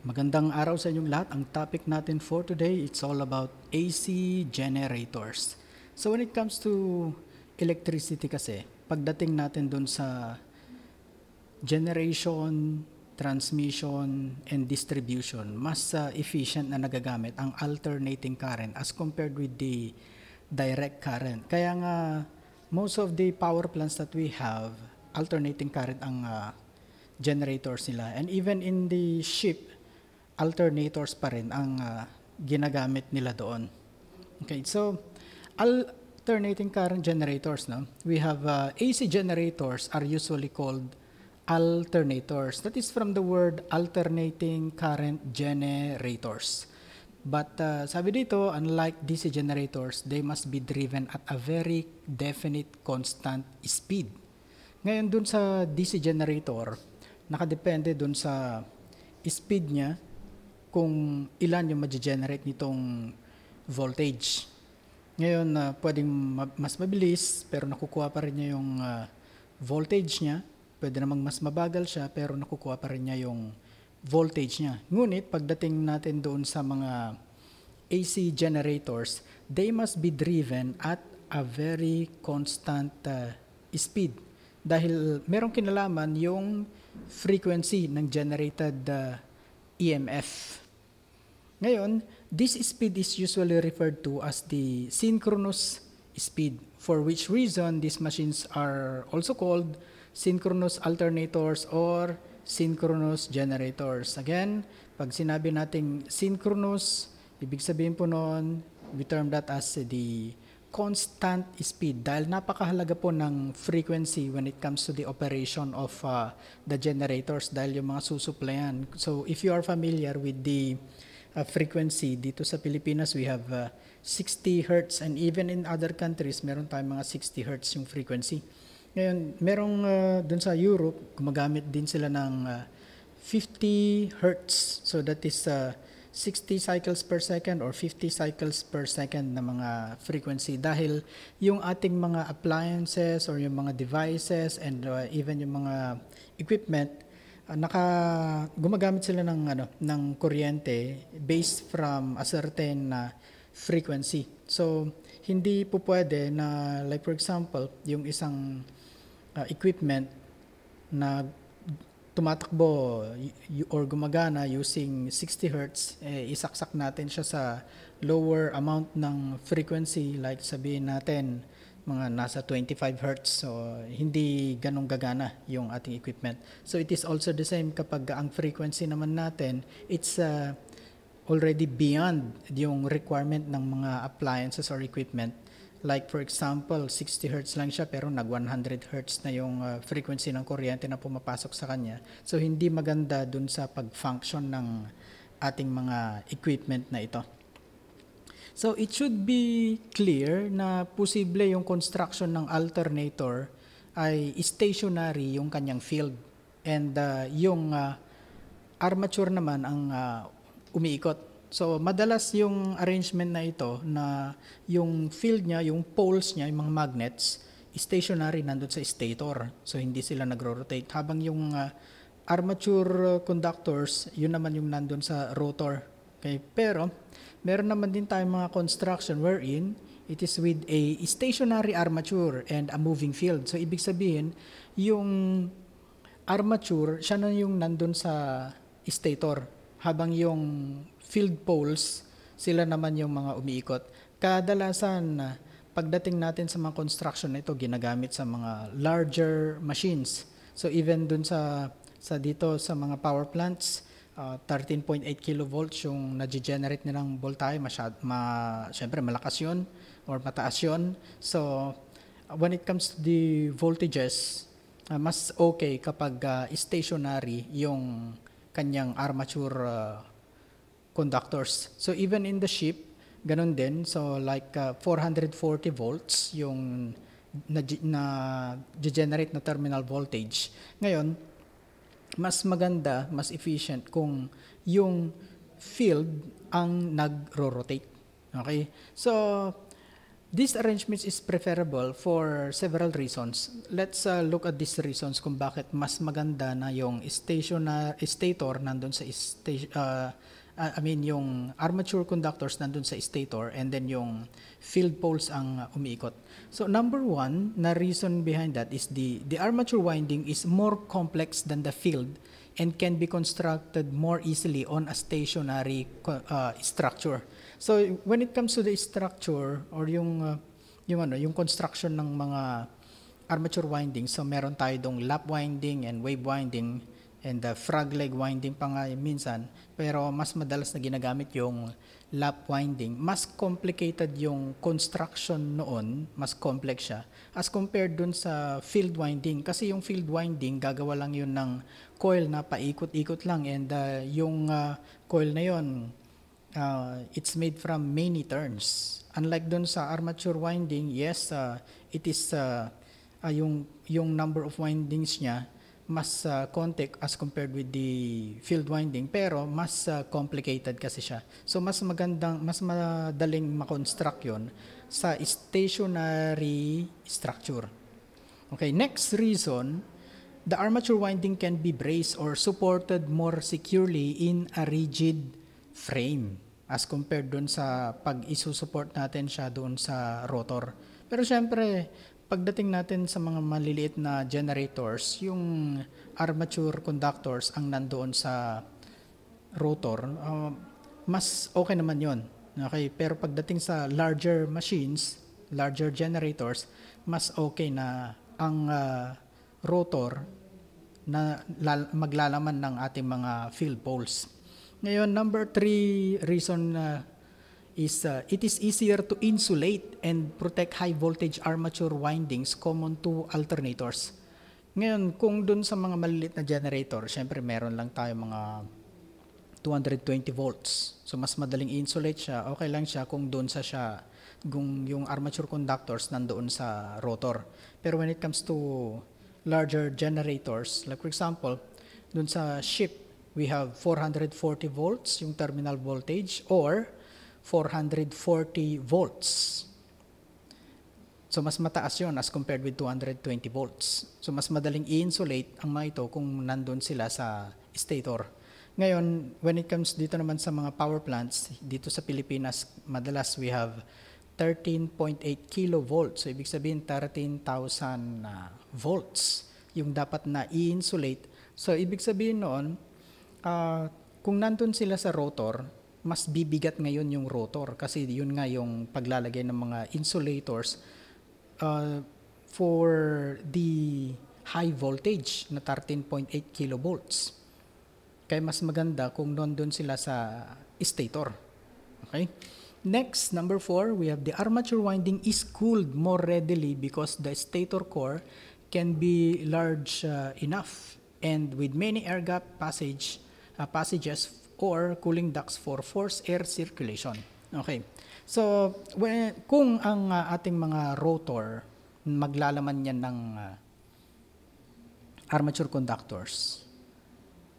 Magandang araw sa inyong lahat. Ang topic natin for today, it's all about AC generators. So when it comes to electricity kasi, pagdating natin dun sa generation, transmission, and distribution, mas uh, efficient na nagagamit ang alternating current as compared with the direct current. Kaya nga, most of the power plants that we have, alternating current ang uh, generators nila. And even in the ship, alternators pa rin ang uh, ginagamit nila doon. Okay, so alternating current generators, no? We have uh, ah, AC generators are usually called alternators. That is from the word alternating current generators. But uh, sabi dito, unlike DC generators, they must be driven at a very definite constant speed. Ngayon dun sa DC generator, nakadepende dun sa speed niya kung ilan yung ma-generate nitong voltage. Ngayon, uh, pwedeng ma- mas mabilis pero nakukuha pa rin niya yung uh, voltage niya. Pwede namang mas mabagal siya pero nakukuha pa rin niya yung voltage niya. Ngunit pagdating natin doon sa mga AC generators, they must be driven at a very constant uh, speed dahil merong kinalaman yung frequency ng generated uh, EMF. Ngayon, this speed is usually referred to as the synchronous speed, for which reason these machines are also called synchronous alternators or synchronous generators. Again, pag sinabi nating synchronous, ibig sabihin po noon, we term that as the constant speed dahil napakahalaga po ng frequency when it comes to the operation of uh, the generators dahil yung mga susuplayan. So if you are familiar with the uh, frequency dito sa Pilipinas we have uh, 60 hertz and even in other countries meron tayong mga 60 hertz yung frequency. Ngayon, merong uh, dun sa Europe gumagamit din sila ng uh, 50 hertz. So that is uh, 60 cycles per second or 50 cycles per second na mga frequency dahil yung ating mga appliances or yung mga devices and uh, even yung mga equipment uh, naka gumagamit sila ng ano ng kuryente based from a certain uh, frequency. So hindi po pwede na like for example yung isang uh, equipment na tumatakbo or gumagana using 60 hertz, eh, isaksak natin siya sa lower amount ng frequency like sabihin natin mga nasa 25 hertz so hindi ganong gagana yung ating equipment. So it is also the same kapag ang frequency naman natin it's uh, already beyond yung requirement ng mga appliances or equipment Like for example, 60 hertz lang siya pero nag 100 hertz na yung uh, frequency ng kuryente na pumapasok sa kanya. So hindi maganda dun sa pag-function ng ating mga equipment na ito. So it should be clear na posible yung construction ng alternator ay stationary yung kanyang field and uh, yung uh, armature naman ang uh, umiikot So, madalas yung arrangement na ito na yung field niya, yung poles niya, yung mga magnets, stationary nandun sa stator. So, hindi sila nagro-rotate. Habang yung uh, armature conductors, yun naman yung nandun sa rotor. Okay? Pero, meron naman din tayong mga construction wherein it is with a stationary armature and a moving field. So, ibig sabihin, yung armature, siya na yung nandun sa stator. Habang yung field poles, sila naman yung mga umiikot. Kadalasan, ah, pagdating natin sa mga construction na ito, ginagamit sa mga larger machines. So even dun sa, sa dito sa mga power plants, uh, ah, 13.8 kilovolts yung nag-generate nilang voltage, masyad, ma, syempre malakas yun or mataas yun. So when it comes to the voltages, uh, mas okay kapag uh, stationary yung kanyang armature uh, conductors. So even in the ship, ganun din. So like uh, 440 volts yung na, na generate na terminal voltage. Ngayon, mas maganda, mas efficient kung yung field ang nagro-rotate. Okay? So, this arrangement is preferable for several reasons. Let's uh, look at these reasons kung bakit mas maganda na yung stationary stator nandun sa station uh, uh, I mean yung armature conductors nandun sa stator and then yung field poles ang umiikot. So number one na reason behind that is the the armature winding is more complex than the field and can be constructed more easily on a stationary uh, structure. So when it comes to the structure or yung uh, yung ano yung construction ng mga armature winding so meron tayo dong lap winding and wave winding and the uh, frog leg winding pa nga minsan, pero mas madalas na ginagamit yung lap winding. Mas complicated yung construction noon, mas complex siya, as compared dun sa field winding. Kasi yung field winding, gagawa lang yun ng coil na paikot-ikot lang and uh, yung uh, coil na yun, uh, it's made from many turns. Unlike dun sa armature winding, yes, uh, it is uh, uh, yung, yung number of windings niya mas uh, konti as compared with the field winding pero mas uh, complicated kasi siya. So mas magandang mas madaling ma-construct 'yon sa stationary structure. Okay, next reason, the armature winding can be braced or supported more securely in a rigid frame as compared doon sa pag isusupport natin siya doon sa rotor. Pero syempre, Pagdating natin sa mga maliliit na generators, yung armature conductors ang nandoon sa rotor, uh, mas okay naman yon. Okay, pero pagdating sa larger machines, larger generators, mas okay na ang uh, rotor na maglalaman ng ating mga field poles. Ngayon, number three reason na is uh, it is easier to insulate and protect high voltage armature windings common to alternators. Ngayon, kung dun sa mga maliliit na generator, syempre meron lang tayo mga 220 volts. So mas madaling insulate siya. Okay lang siya kung doon sa siya kung yung armature conductors nandoon sa rotor. Pero when it comes to larger generators, like for example, doon sa ship, we have 440 volts yung terminal voltage or 440 volts. So mas mataas yon as compared with 220 volts. So mas madaling i-insulate ang mga ito kung nandun sila sa stator. Ngayon, when it comes dito naman sa mga power plants, dito sa Pilipinas, madalas we have 13.8 kilovolt. So ibig sabihin 13,000 uh, ah, volts yung dapat na i-insulate. So ibig sabihin noon, uh, kung nandun sila sa rotor, mas bibigat ngayon yung rotor kasi yun nga yung paglalagay ng mga insulators uh, for the high voltage na 13.8 kilovolts. Kaya mas maganda kung nandun sila sa stator. Okay? Next, number four, we have the armature winding is cooled more readily because the stator core can be large uh, enough and with many air gap passage uh, passages or cooling ducts for forced air circulation. Okay. So, when, kung ang uh, ating mga rotor, maglalaman yan ng uh, armature conductors,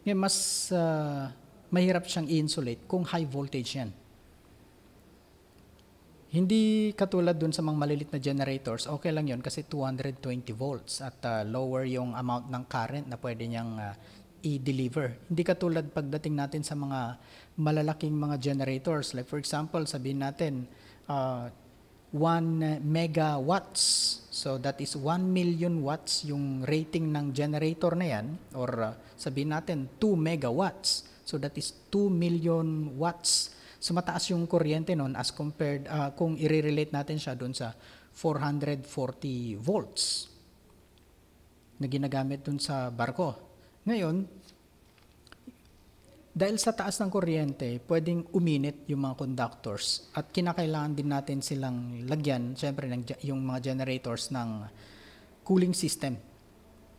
ngayon, mas uh, mahirap siyang i-insulate kung high voltage yan. Hindi katulad dun sa mga malilit na generators, okay lang yon kasi 220 volts at uh, lower yung amount ng current na pwede niyang uh, i-deliver. Hindi katulad pagdating natin sa mga malalaking mga generators. Like for example, sabihin natin, uh, 1 megawatts. So that is 1 million watts yung rating ng generator na yan. Or uh, sabihin natin, 2 megawatts. So that is 2 million watts. So mataas yung kuryente nun as compared, uh, kung i-relate natin siya doon sa 440 volts na ginagamit dun sa barko. Ngayon, dahil sa taas ng kuryente, pwedeng uminit yung mga conductors at kinakailangan din natin silang lagyan, syempre, ng, yung mga generators ng cooling system.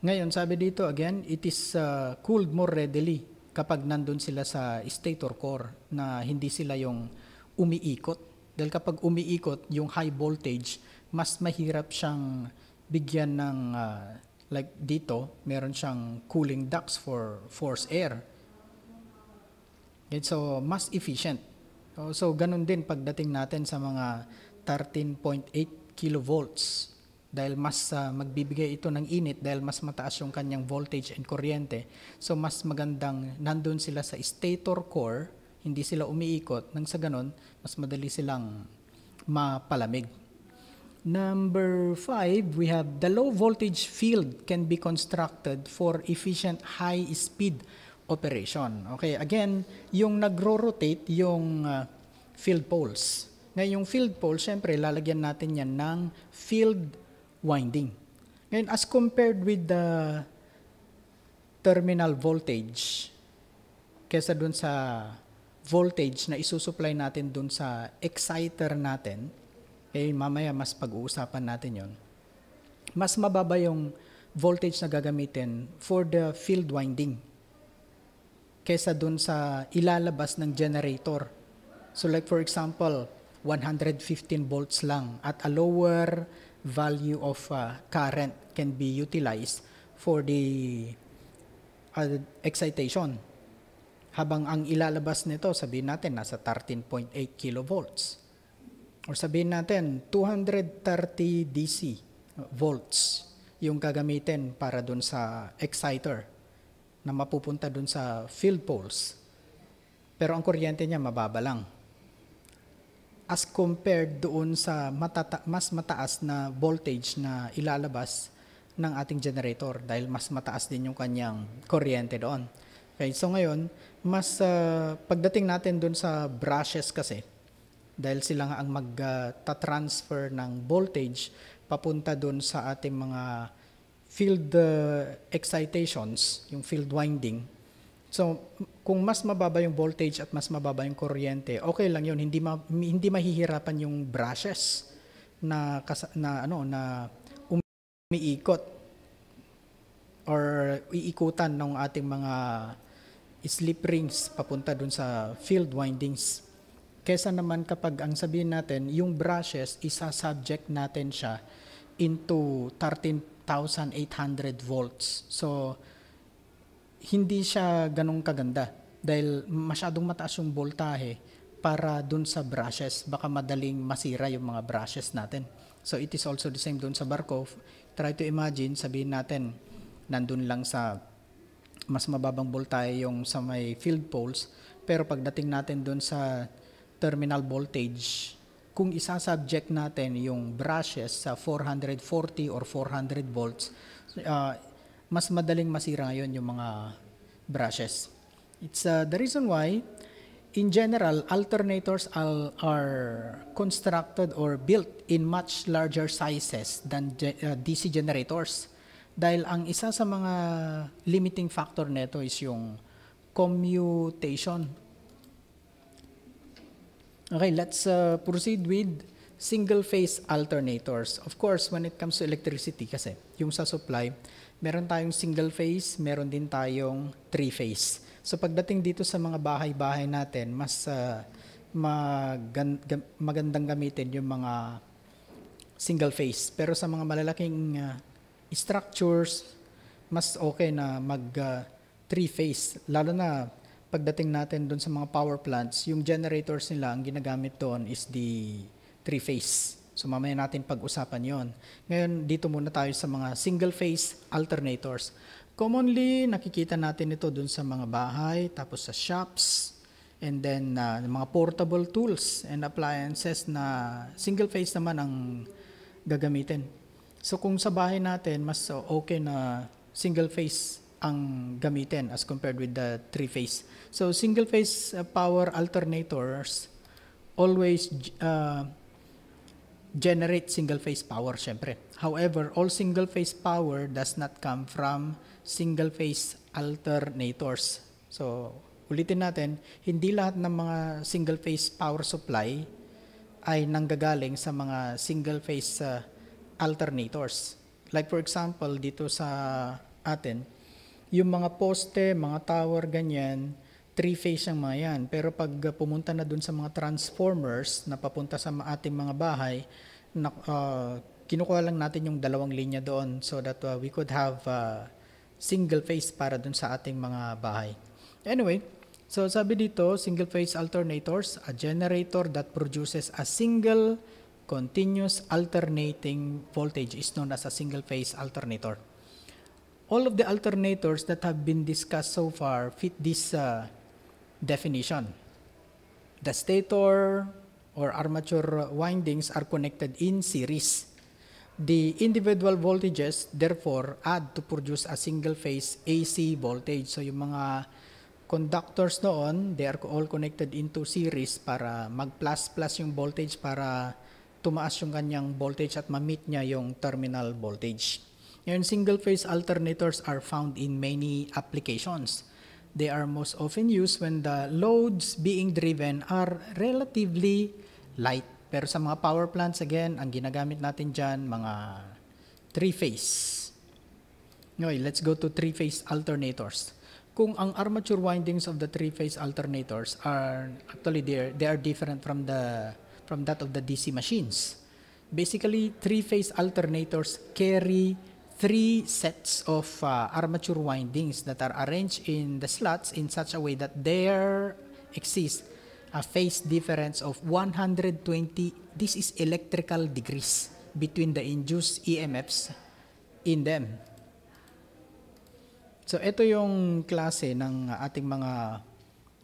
Ngayon, sabi dito again, it is uh, cooled more readily kapag nandun sila sa stator core na hindi sila yung umiikot. Dahil kapag umiikot, yung high voltage, mas mahirap siyang bigyan ng uh, Like dito, meron siyang cooling ducts for forced air. It's so, mas efficient. Oh, so, ganun din pagdating natin sa mga 13.8 kilovolts dahil mas uh, magbibigay ito ng init dahil mas mataas yung kanyang voltage and kuryente. So mas magandang nandun sila sa stator core, hindi sila umiikot, nang sa ganun, mas madali silang mapalamig. Number five, we have the low voltage field can be constructed for efficient high speed operation. Okay, again, yung nagro-rotate yung uh, field poles. Ngayon, yung field pole, syempre, lalagyan natin yan ng field winding. Ngayon, as compared with the terminal voltage, kesa dun sa voltage na isusupply natin dun sa exciter natin, eh mamaya mas pag-uusapan natin yon, mas mababa yung voltage na gagamitin for the field winding kesa dun sa ilalabas ng generator. So like for example, 115 volts lang at a lower value of uh, current can be utilized for the uh, excitation. Habang ang ilalabas nito, sabihin natin, nasa 13.8 kilovolts or sabihin natin 230 DC volts yung gagamitin para dun sa exciter na mapupunta dun sa field poles. Pero ang kuryente niya mababa lang. As compared doon sa matata- mas mataas na voltage na ilalabas ng ating generator dahil mas mataas din yung kanyang kuryente doon. Okay, so ngayon, mas uh, pagdating natin doon sa brushes kasi, dahil sila nga ang magta-transfer ng voltage papunta doon sa ating mga field eh, excitations, yung field winding. So, kung mas mababa yung voltage at mas mababa yung kuryente, okay lang yun, hindi ma- hindi mahihirapan yung brushes na kas- na ano na umiikot or iikutan ng ating mga slip rings papunta dun sa field windings Kesa naman kapag ang sabihin natin, yung brushes, isa-subject natin siya into 13,800 volts. So, hindi siya ganong kaganda dahil masyadong mataas yung voltahe para dun sa brushes. Baka madaling masira yung mga brushes natin. So, it is also the same dun sa Barkov. Try to imagine, sabihin natin, nandun lang sa mas mababang voltahe yung sa may field poles. Pero pagdating natin dun sa terminal voltage kung isasubject natin yung brushes sa 440 or 400 volts, uh, mas madaling masira ngayon yung mga brushes. It's uh, the reason why, in general, alternators are, are constructed or built in much larger sizes than ge- uh, ah, DC generators. Dahil ang isa sa mga limiting factor nito is yung commutation Okay, let's uh, proceed with single-phase alternators. Of course, when it comes to electricity kasi, yung sa supply, meron tayong single-phase, meron din tayong three-phase. So pagdating dito sa mga bahay-bahay natin, mas uh, magan magandang gamitin yung mga single-phase. Pero sa mga malalaking uh, structures, mas okay na mag uh, three-phase, lalo na pagdating natin doon sa mga power plants, yung generators nila, ang ginagamit doon is the three-phase. So mamaya natin pag-usapan yon. Ngayon, dito muna tayo sa mga single-phase alternators. Commonly, nakikita natin ito doon sa mga bahay, tapos sa shops, and then uh, mga portable tools and appliances na single-phase naman ang gagamitin. So kung sa bahay natin, mas okay na single-phase ang gamitin as compared with the three-phase. So single-phase uh, power alternators always uh, generate single-phase power, syempre. However, all single-phase power does not come from single-phase alternators. So, ulitin natin, hindi lahat ng mga single-phase power supply ay nanggagaling sa mga single-phase uh, alternators. Like for example, dito sa atin, yung mga poste, mga tower, ganyan, three-phase ang mga yan. Pero pag uh, pumunta na dun sa mga transformers na papunta sa ating mga bahay, na, uh, kinukuha lang natin yung dalawang linya doon so that uh, we could have uh, single phase para dun sa ating mga bahay. Anyway, so sabi dito, single phase alternators, a generator that produces a single continuous alternating voltage is known as a single phase alternator all of the alternators that have been discussed so far fit this uh, definition. The stator or armature windings are connected in series. The individual voltages therefore add to produce a single phase AC voltage. So yung mga conductors noon, they are all connected into series para mag-plus plus yung voltage para tumaas yung kanyang voltage at ma-meet niya yung terminal voltage. And single-phase alternators are found in many applications. They are most often used when the loads being driven are relatively light. Pero sa mga power plants, again, ang ginagamit natin dyan, mga three-phase. Okay, let's go to three-phase alternators. Kung ang armature windings of the three-phase alternators are actually there, they are different from the from that of the DC machines. Basically, three-phase alternators carry three sets of uh, armature windings that are arranged in the slots in such a way that there exists a phase difference of 120 this is electrical degrees between the induced EMFs in them so ito yung klase ng ating mga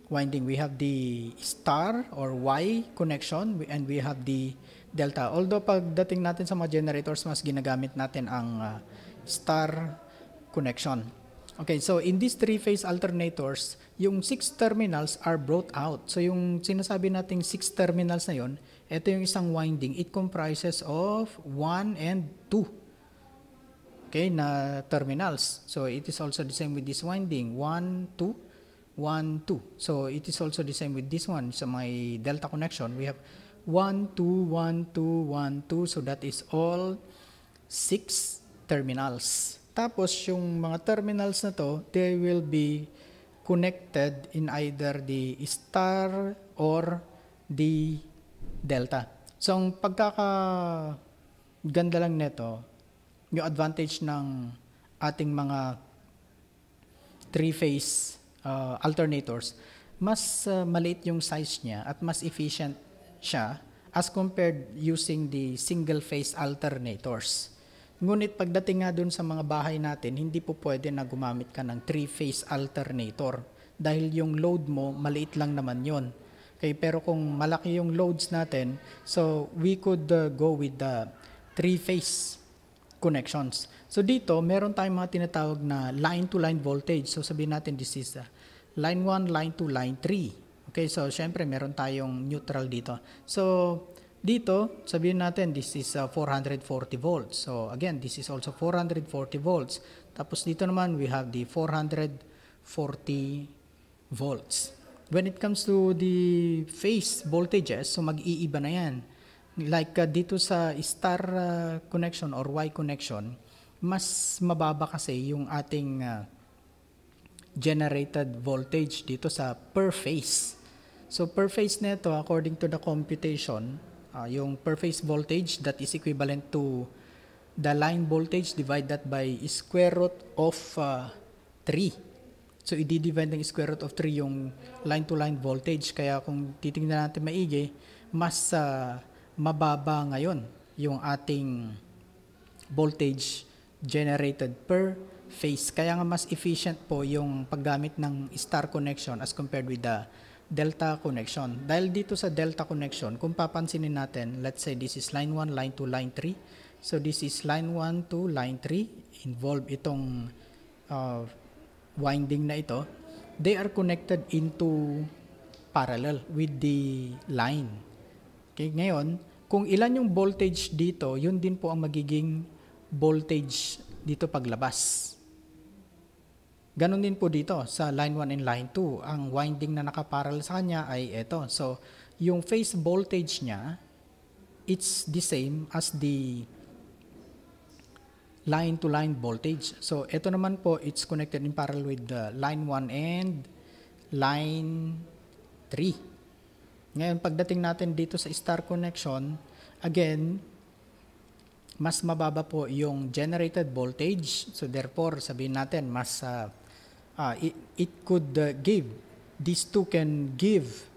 winding we have the star or Y connection and we have the delta. Although pagdating natin sa mga generators, mas ginagamit natin ang uh, star connection. Okay, so in these three-phase alternators, yung six terminals are brought out. So yung sinasabi nating six terminals na yon, ito yung isang winding. It comprises of one and two okay, na terminals. So it is also the same with this winding. One, two, 1, 2. So it is also the same with this one. so my delta connection, we have 1, 2, 1, 2, 1, 2. So that is all 6 terminals. Tapos yung mga terminals na to, they will be connected in either the star or the delta. So ang pagkaka lang nito, yung advantage ng ating mga three-phase uh, alternators, mas uh, maliit yung size niya at mas efficient siya as compared using the single-phase alternators. Ngunit pagdating nga dun sa mga bahay natin, hindi po pwede na gumamit ka ng three-phase alternator dahil yung load mo, maliit lang naman yon. Okay, pero kung malaki yung loads natin, so we could uh, go with the three-phase connections. So dito, meron tayong mga tinatawag na line-to-line voltage. So sabihin natin this is uh, line 1, line 2, line 3. Okay, so syempre meron tayong neutral dito. So dito, sabihin natin this is uh, 440 volts. So again, this is also 440 volts. Tapos dito naman we have the 440 volts. When it comes to the phase voltages, so mag-iiba na yan. Like uh, dito sa star uh, connection or Y connection, mas mababa kasi yung ating uh, generated voltage dito sa per phase. So per phase nito according to the computation, uh, yung per phase voltage that is equivalent to the line voltage divided that by square root of uh, 3. So i-divide ng square root of 3 yung line to line voltage kaya kung titingnan natin maigi, mas uh, mababa ngayon yung ating voltage generated per phase. Kaya nga mas efficient po yung paggamit ng star connection as compared with the delta connection. Dahil dito sa delta connection, kung papansinin natin, let's say this is line 1, line 2, line 3. So this is line 1 to line 3, involve itong uh, winding na ito. They are connected into parallel with the line. Okay, ngayon, kung ilan yung voltage dito, yun din po ang magiging voltage dito paglabas. Ganon din po dito sa line 1 and line 2. Ang winding na nakaparallel sa kanya ay ito. So, yung phase voltage niya, it's the same as the line to line voltage. So, ito naman po, it's connected in parallel with the line 1 and line 3. Ngayon, pagdating natin dito sa star connection, again, mas mababa po yung generated voltage. So, therefore, sabihin natin, mas uh, uh, it, it could uh, give. These two can give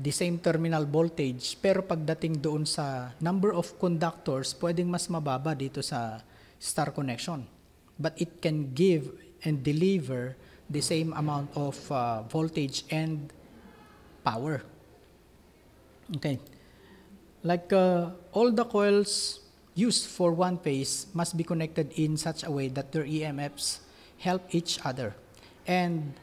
the same terminal voltage pero pagdating doon sa number of conductors, pwedeng mas mababa dito sa star connection. But it can give and deliver the same amount of uh, voltage and power. Okay. Like uh, all the coils used for one phase must be connected in such a way that their EMFs help each other. And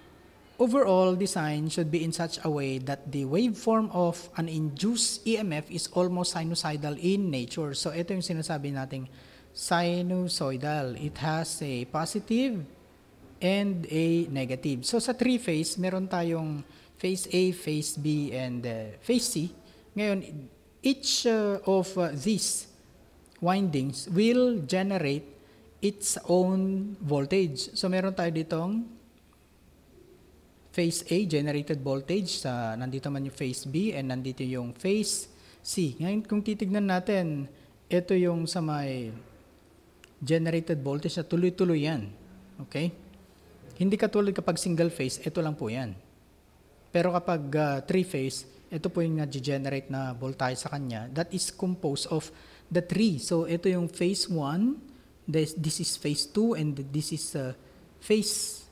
overall design should be in such a way that the waveform of an induced EMF is almost sinusoidal in nature. So ito yung sinasabi nating sinusoidal. It has a positive and a negative. So sa three-phase, meron tayong phase A, phase B, and uh, phase C. Ngayon, each uh, of uh, these windings will generate its own voltage. So meron tayo ditong phase A generated voltage sa nandito man yung phase B and nandito yung phase C. Ngayon kung titignan natin, ito yung sa may generated voltage na tuloy-tuloy yan. Okay? Hindi katulad kapag single phase, ito lang po yan. Pero kapag uh, three phase, ito po yung nag-generate na voltage sa kanya. That is composed of the three. So ito yung phase 1, this, this is phase 2, and this is uh, phase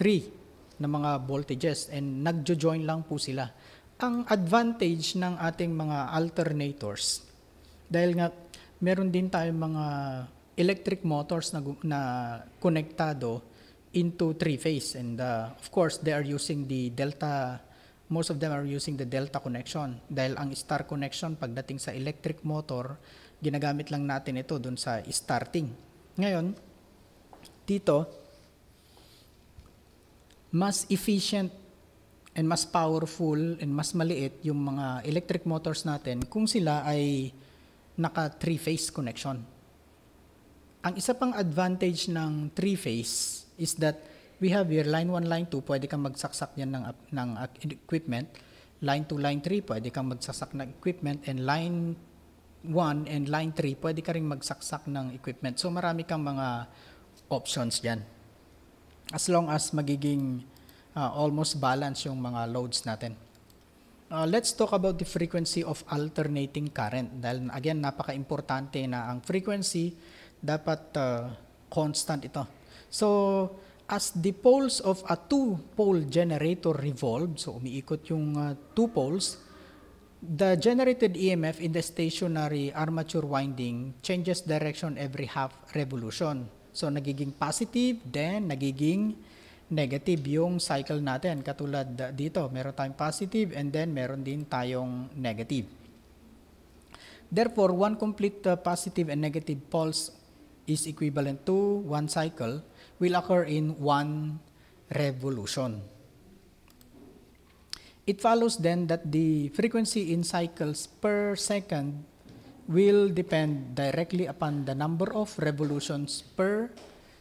3 ng mga voltages and nagjo-join lang po sila. Ang advantage ng ating mga alternators, dahil nga meron din tayo mga electric motors na, na konektado into three-phase and uh, of course they are using the delta most of them are using the delta connection dahil ang star connection pagdating sa electric motor ginagamit lang natin ito doon sa starting ngayon dito mas efficient and mas powerful and mas maliit yung mga electric motors natin kung sila ay naka three-phase connection. Ang isa pang advantage ng three-phase is that we have here line 1, line 2, pwede kang magsaksak yan ng, ng equipment. Line 2, line 3, pwede kang magsaksak ng equipment. And line 1 and line 3, pwede ka rin magsaksak ng equipment. So marami kang mga options dyan as long as magiging uh, almost balance yung mga loads natin. Uh, let's talk about the frequency of alternating current. Dahil again, napaka-importante na ang frequency dapat uh, constant ito. So, as the poles of a two-pole generator revolve, so umiikot yung uh, two poles, the generated EMF in the stationary armature winding changes direction every half revolution. So nagiging positive, then nagiging negative yung cycle natin. Katulad dito, meron tayong positive and then meron din tayong negative. Therefore, one complete uh, positive and negative pulse is equivalent to one cycle will occur in one revolution. It follows then that the frequency in cycles per second will depend directly upon the number of revolutions per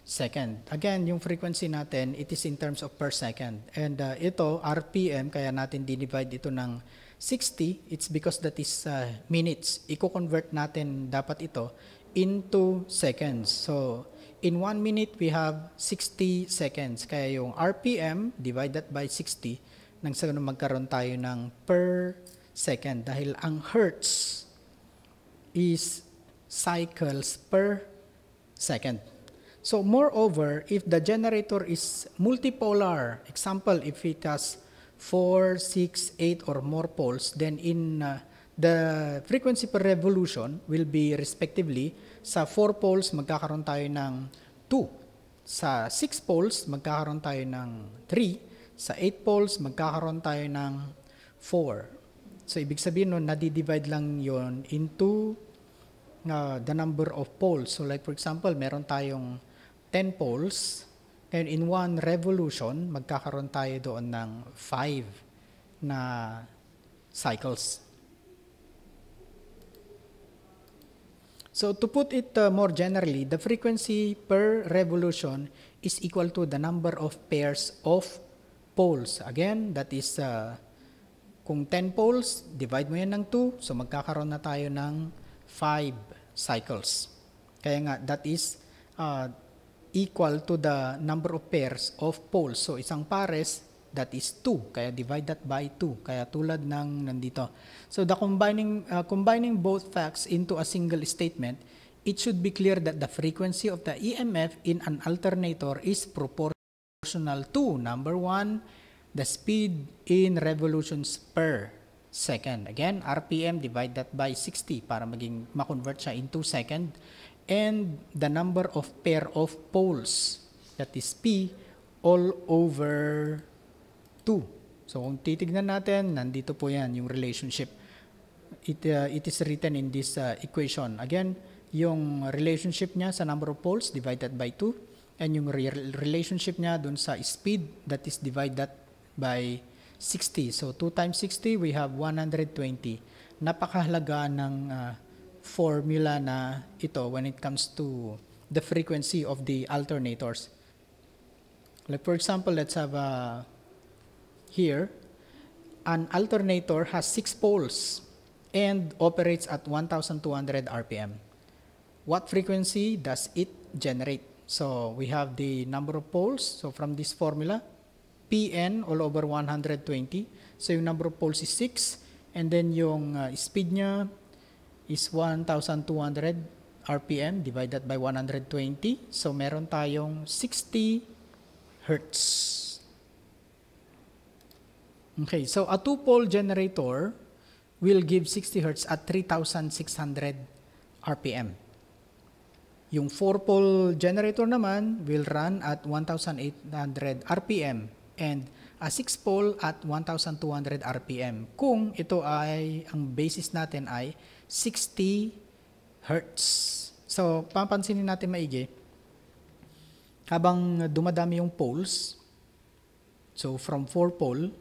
second. Again, yung frequency natin, it is in terms of per second. And uh, ito, RPM, kaya natin dinivide ito ng 60, it's because that is uh, minutes. Iko-convert natin dapat ito into seconds. So, in one minute, we have 60 seconds. Kaya yung RPM, divide that by 60, nang sa magkaroon tayo ng per second. Dahil ang hertz, is cycles per second. So moreover, if the generator is multipolar, example, if it has 4, 6, 8 or more poles, then in uh, the frequency per revolution will be respectively sa 4 poles magkakaroon tayo ng 2. Sa 6 poles magkakaroon tayo ng 3. Sa 8 poles magkakaroon tayo ng 4 So ibig sabihin nun, nadi-divide lang yon into uh, the number of poles. So like for example, meron tayong 10 poles. and in one revolution, magkakaroon tayo doon ng 5 na cycles. So to put it uh, more generally, the frequency per revolution is equal to the number of pairs of poles. Again, that is uh, kung 10 poles, divide mo yan ng 2, so magkakaroon na tayo ng 5 cycles. Kaya nga, that is uh, equal to the number of pairs of poles. So isang pares, that is 2. Kaya divide that by 2. Kaya tulad ng nandito. So the combining, uh, combining both facts into a single statement, it should be clear that the frequency of the EMF in an alternator is proportional to number 1, the speed in revolutions per second. Again, RPM, divide that by 60 para maging ma-convert siya into second. And the number of pair of poles, that is P, all over 2. So kung titignan natin, nandito po yan yung relationship. It, uh, it is written in this uh, equation. Again, yung relationship niya sa number of poles divided by 2 and yung re relationship niya dun sa speed that is divide that by 60. So 2 times 60, we have 120. Napakahalaga ng uh, formula na ito when it comes to the frequency of the alternators. Like for example, let's have a, ah, here, an alternator has 6 poles and operates at 1,200 RPM. What frequency does it generate? So we have the number of poles. So from this formula, PN all over 120. So yung number of poles is 6 and then yung uh, speed niya is 1,200 RPM divided by 120. So meron tayong 60 Hertz. Okay, so a two-pole generator will give 60 Hertz at 3,600 RPM. Yung four-pole generator naman will run at 1,800 RPM and a 6 pole at 1,200 RPM. Kung ito ay, ang basis natin ay 60 Hertz. So, papansinin natin maigi, habang dumadami yung poles, so from 4 pole,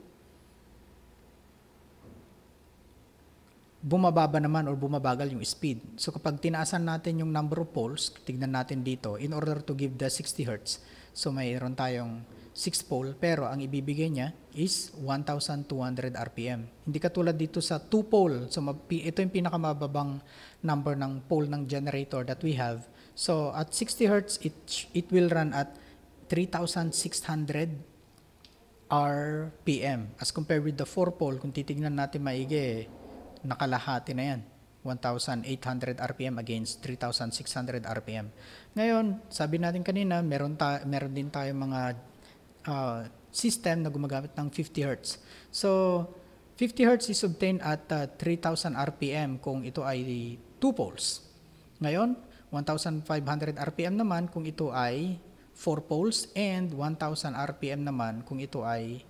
bumababa naman or bumabagal yung speed. So kapag tinaasan natin yung number of poles, tignan natin dito, in order to give the 60 Hertz, so mayroon tayong 6 pole pero ang ibibigay niya is 1,200 RPM. Hindi katulad dito sa 2 pole. So ito yung pinakamababang number ng pole ng generator that we have. So at 60 Hz, it, it will run at 3,600 RPM. As compared with the 4 pole, kung titignan natin maigi, eh, nakalahati na yan. 1,800 RPM against 3,600 RPM. Ngayon, sabi natin kanina, meron, ta- meron din tayo mga uh, system na gumagamit ng 50 Hz. So, 50 Hz is obtained at uh, 3,000 RPM kung ito ay 2 poles. Ngayon, 1,500 RPM naman kung ito ay 4 poles and 1,000 RPM naman kung ito ay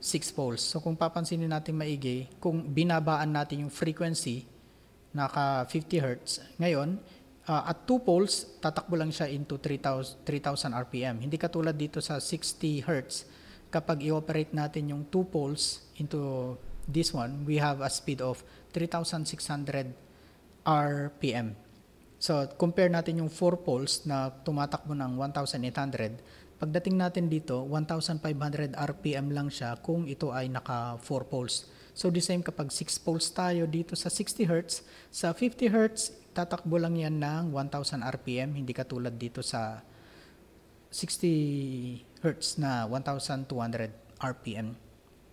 6 poles. So kung papansinin natin maigi, kung binabaan natin yung frequency naka 50 Hz, ngayon uh, at 2 poles, tatakbo lang siya into 3,000 RPM. Hindi katulad dito sa 60 Hertz. Kapag i-operate natin yung 2 poles into this one, we have a speed of 3,600 RPM. So, compare natin yung 4 poles na tumatakbo ng 1,800. Pagdating natin dito, 1,500 RPM lang siya kung ito ay naka 4 poles. So, the same kapag 6 poles tayo dito sa 60 Hertz. sa 50 Hertz, tatakbo lang yan ng 1,000 RPM, hindi katulad dito sa 60 Hz na 1,200 RPM.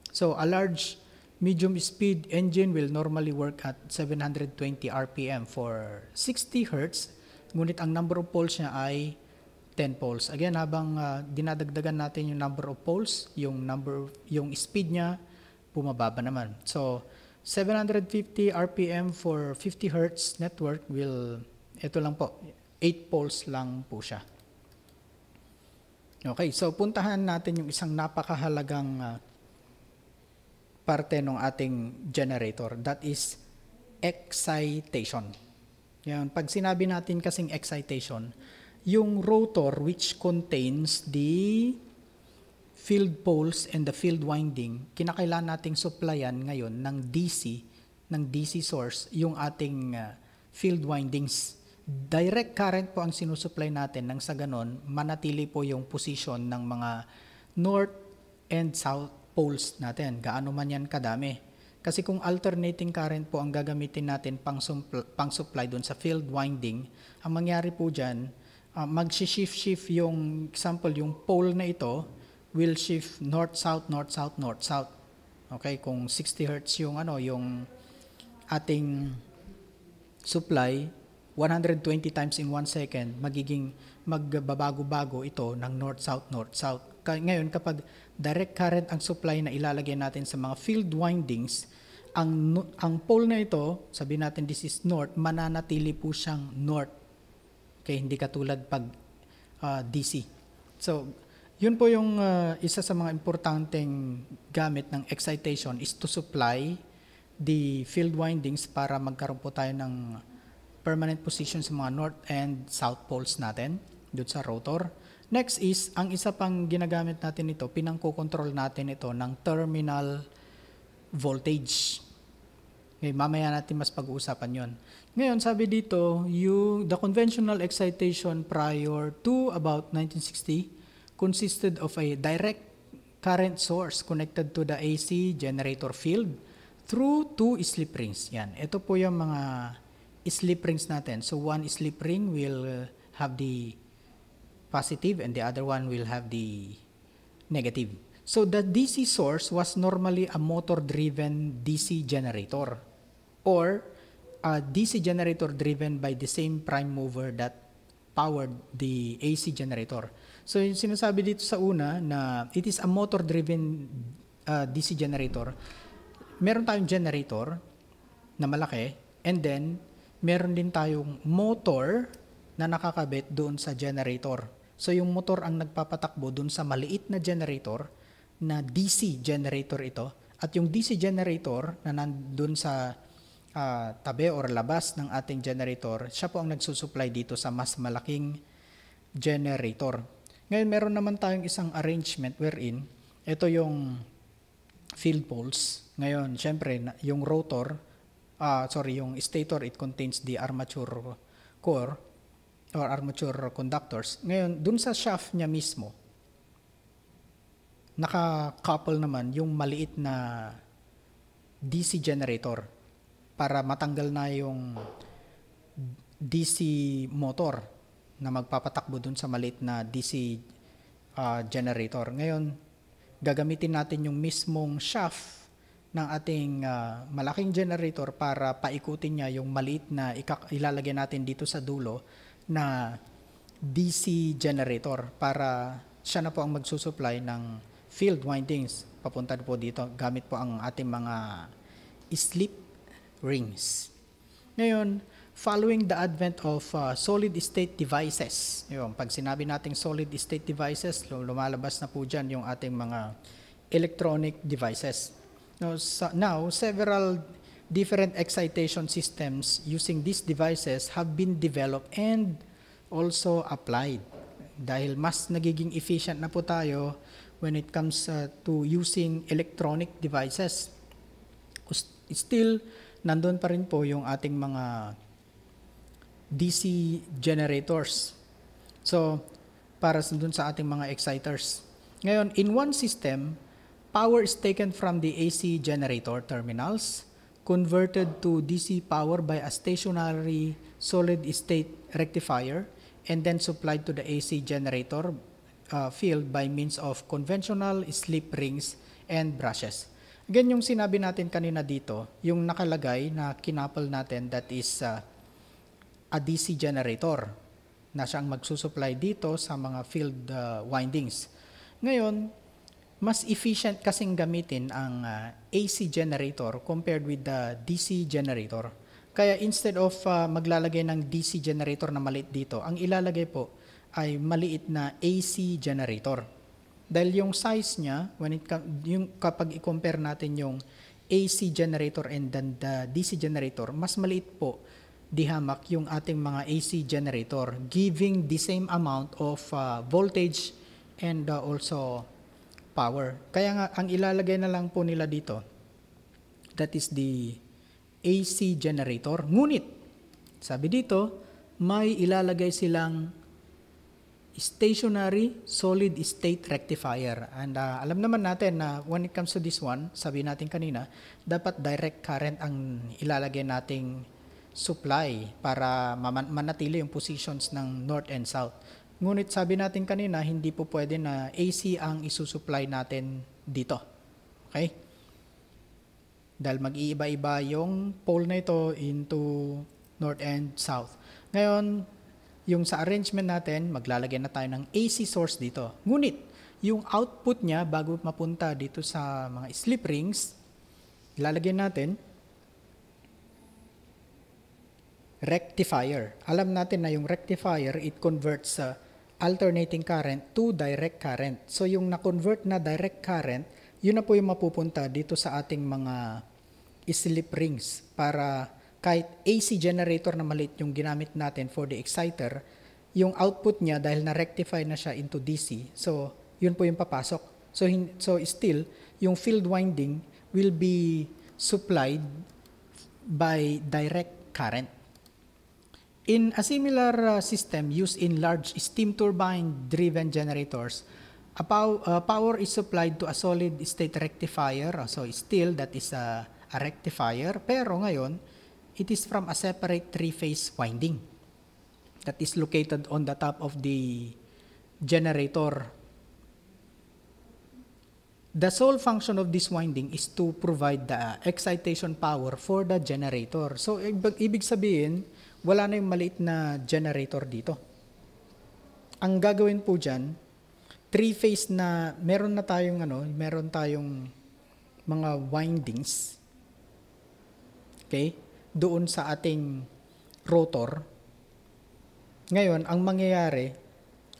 So a large medium speed engine will normally work at 720 RPM for 60 Hz, ngunit ang number of poles niya ay 10 poles. Again, habang uh, dinadagdagan natin yung number of poles, yung number yung speed niya bumababa naman. So 750 RPM for 50 Hz network will, ito lang po, 8 poles lang po siya. Okay, so puntahan natin yung isang napakahalagang uh, parte ng ating generator. That is excitation. Yan, pag sinabi natin kasing excitation, yung rotor which contains the field poles and the field winding, kinakailangan nating supplyan ngayon ng DC, ng DC source, yung ating uh, field windings. Direct current po ang sinusupply natin nang sa ganon, manatili po yung position ng mga north and south poles natin, gaano man yan kadami. Kasi kung alternating current po ang gagamitin natin pang, sumpl- pang supply doon sa field winding, ang mangyari po dyan, uh, ah, mag-shift-shift yung example, yung pole na ito will shift north south north south north south. Okay, kung 60 hertz yung ano yung ating supply 120 times in 1 second magiging magbabago-bago ito ng north south north south. Ngayon kapag direct current ang supply na ilalagay natin sa mga field windings, ang ang pole na ito, sabi natin this is north, mananatili po siyang north. kaya hindi katulad pag uh, ah, DC. So yun po yung uh, isa sa mga importanteng gamit ng excitation is to supply the field windings para magkaroon po tayo ng permanent position sa mga north and south poles natin doon sa rotor. Next is, ang isa pang ginagamit natin ito, pinangkokontrol natin ito ng terminal voltage. Okay, mamaya natin mas pag-uusapan yon. Ngayon, sabi dito, you, the conventional excitation prior to about 1960 consisted of a direct current source connected to the AC generator field through two slip rings. Yan. Ito po yung mga slip rings natin. So one slip ring will have the positive and the other one will have the negative. So the DC source was normally a motor-driven DC generator or a DC generator driven by the same prime mover that powered the AC generator. So yung sinasabi dito sa una na it is a motor-driven uh, DC generator. Meron tayong generator na malaki and then meron din tayong motor na nakakabit doon sa generator. So yung motor ang nagpapatakbo doon sa maliit na generator na DC generator ito at yung DC generator na nandun sa uh, tabi or labas ng ating generator, siya po ang nagsusupply dito sa mas malaking generator. Ngayon, meron naman tayong isang arrangement wherein ito yung field poles. Ngayon, syempre, yung rotor, uh, sorry, yung stator, it contains the armature core or armature conductors. Ngayon, dun sa shaft niya mismo, naka-couple naman yung maliit na DC generator para matanggal na yung DC motor na magpapatakbo dun sa maliit na DC uh, ah, generator. Ngayon, gagamitin natin yung mismong shaft ng ating uh, malaking generator para paikutin niya yung maliit na ilalagay natin dito sa dulo na DC generator para siya na po ang magsusupply ng field windings papunta po dito gamit po ang ating mga slip rings. Ngayon, following the advent of uh, solid state devices. Yung pag sinabi nating solid state devices, lumalabas na po diyan yung ating mga electronic devices. Now, so now several different excitation systems using these devices have been developed and also applied. Dahil mas nagiging efficient na po tayo when it comes uh, to using electronic devices. Still, nandun pa rin po yung ating mga DC generators. So, para dun sa ating mga exciters. Ngayon, in one system, power is taken from the AC generator terminals, converted to DC power by a stationary solid-state rectifier, and then supplied to the AC generator uh, field by means of conventional slip rings and brushes. Again, yung sinabi natin kanina dito, yung nakalagay na kinapal natin that is uh, a DC generator na siya siyang magsusupply dito sa mga field uh, windings. Ngayon, mas efficient kasing gamitin ang uh, AC generator compared with the DC generator. Kaya instead of uh, maglalagay ng DC generator na maliit dito, ang ilalagay po ay maliit na AC generator. Dahil yung size niya, when it yung kapag i-compare natin yung AC generator and then the DC generator, mas maliit po dihamak yung ating mga AC generator giving the same amount of uh, voltage and uh, also power. Kaya nga ang ilalagay na lang po nila dito that is the AC generator. Ngunit sabi dito may ilalagay silang stationary solid state rectifier. And uh, alam naman natin na when it comes to this one, sabi natin kanina, dapat direct current ang ilalagay nating supply para manatili yung positions ng North and South. Ngunit sabi natin kanina, hindi po pwede na AC ang isusupply natin dito. Okay? Dahil mag-iiba-iba yung pole na ito into North and South. Ngayon, yung sa arrangement natin, maglalagay na tayo ng AC source dito. Ngunit, yung output niya bago mapunta dito sa mga slip rings, ilalagay natin rectifier. Alam natin na yung rectifier, it converts sa uh, alternating current to direct current. So yung na-convert na direct current, yun na po yung mapupunta dito sa ating mga slip rings para kahit AC generator na maliit yung ginamit natin for the exciter, yung output niya dahil na-rectify na siya into DC. So yun po yung papasok. So, hin- so still, yung field winding will be supplied by direct current. In a similar uh, system used in large steam turbine-driven generators, a pow uh, power is supplied to a solid-state rectifier, uh, so still that is a, a rectifier, pero ngayon, it is from a separate three-phase winding that is located on the top of the generator. The sole function of this winding is to provide the uh, excitation power for the generator. So, ibig sabihin, wala na yung maliit na generator dito. Ang gagawin po dyan, three-phase na meron na tayong ano, meron tayong mga windings. Okay? Doon sa ating rotor. Ngayon, ang mangyayari,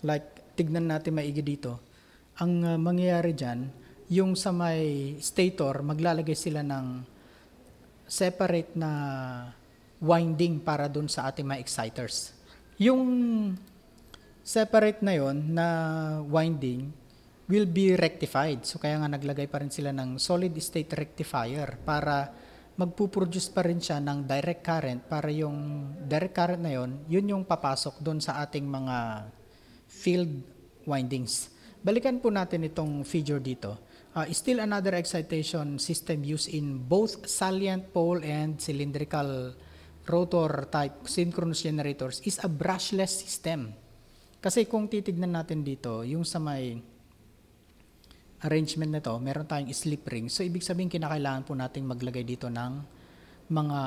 like tignan natin maigi dito, ang uh, mangyayari dyan, yung sa may stator, maglalagay sila ng separate na winding para dun sa ating mga exciters. Yung separate na yon na winding will be rectified. So kaya nga naglagay pa rin sila ng solid state rectifier para magpuproduce pa rin siya ng direct current para yung direct current na yon, yun yung papasok doon sa ating mga field windings. Balikan po natin itong figure dito. Uh, still another excitation system used in both salient pole and cylindrical rotor type synchronous generators is a brushless system. Kasi kung titignan natin dito, yung sa may arrangement na to, meron tayong slip ring. So ibig sabihin kinakailangan po nating maglagay dito ng mga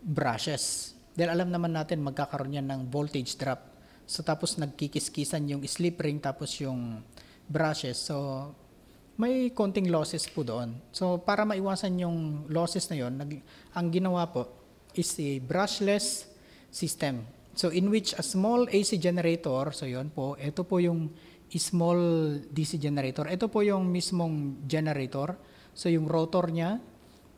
brushes. Dahil alam naman natin magkakaroon yan ng voltage drop. So tapos nagkikiskisan yung slip ring tapos yung brushes. So may konting losses po doon. So para maiwasan yung losses na yon, ang ginawa po, is a brushless system. So in which a small AC generator, so yon po, ito po yung small DC generator. Ito po yung mismong generator. So yung rotor niya,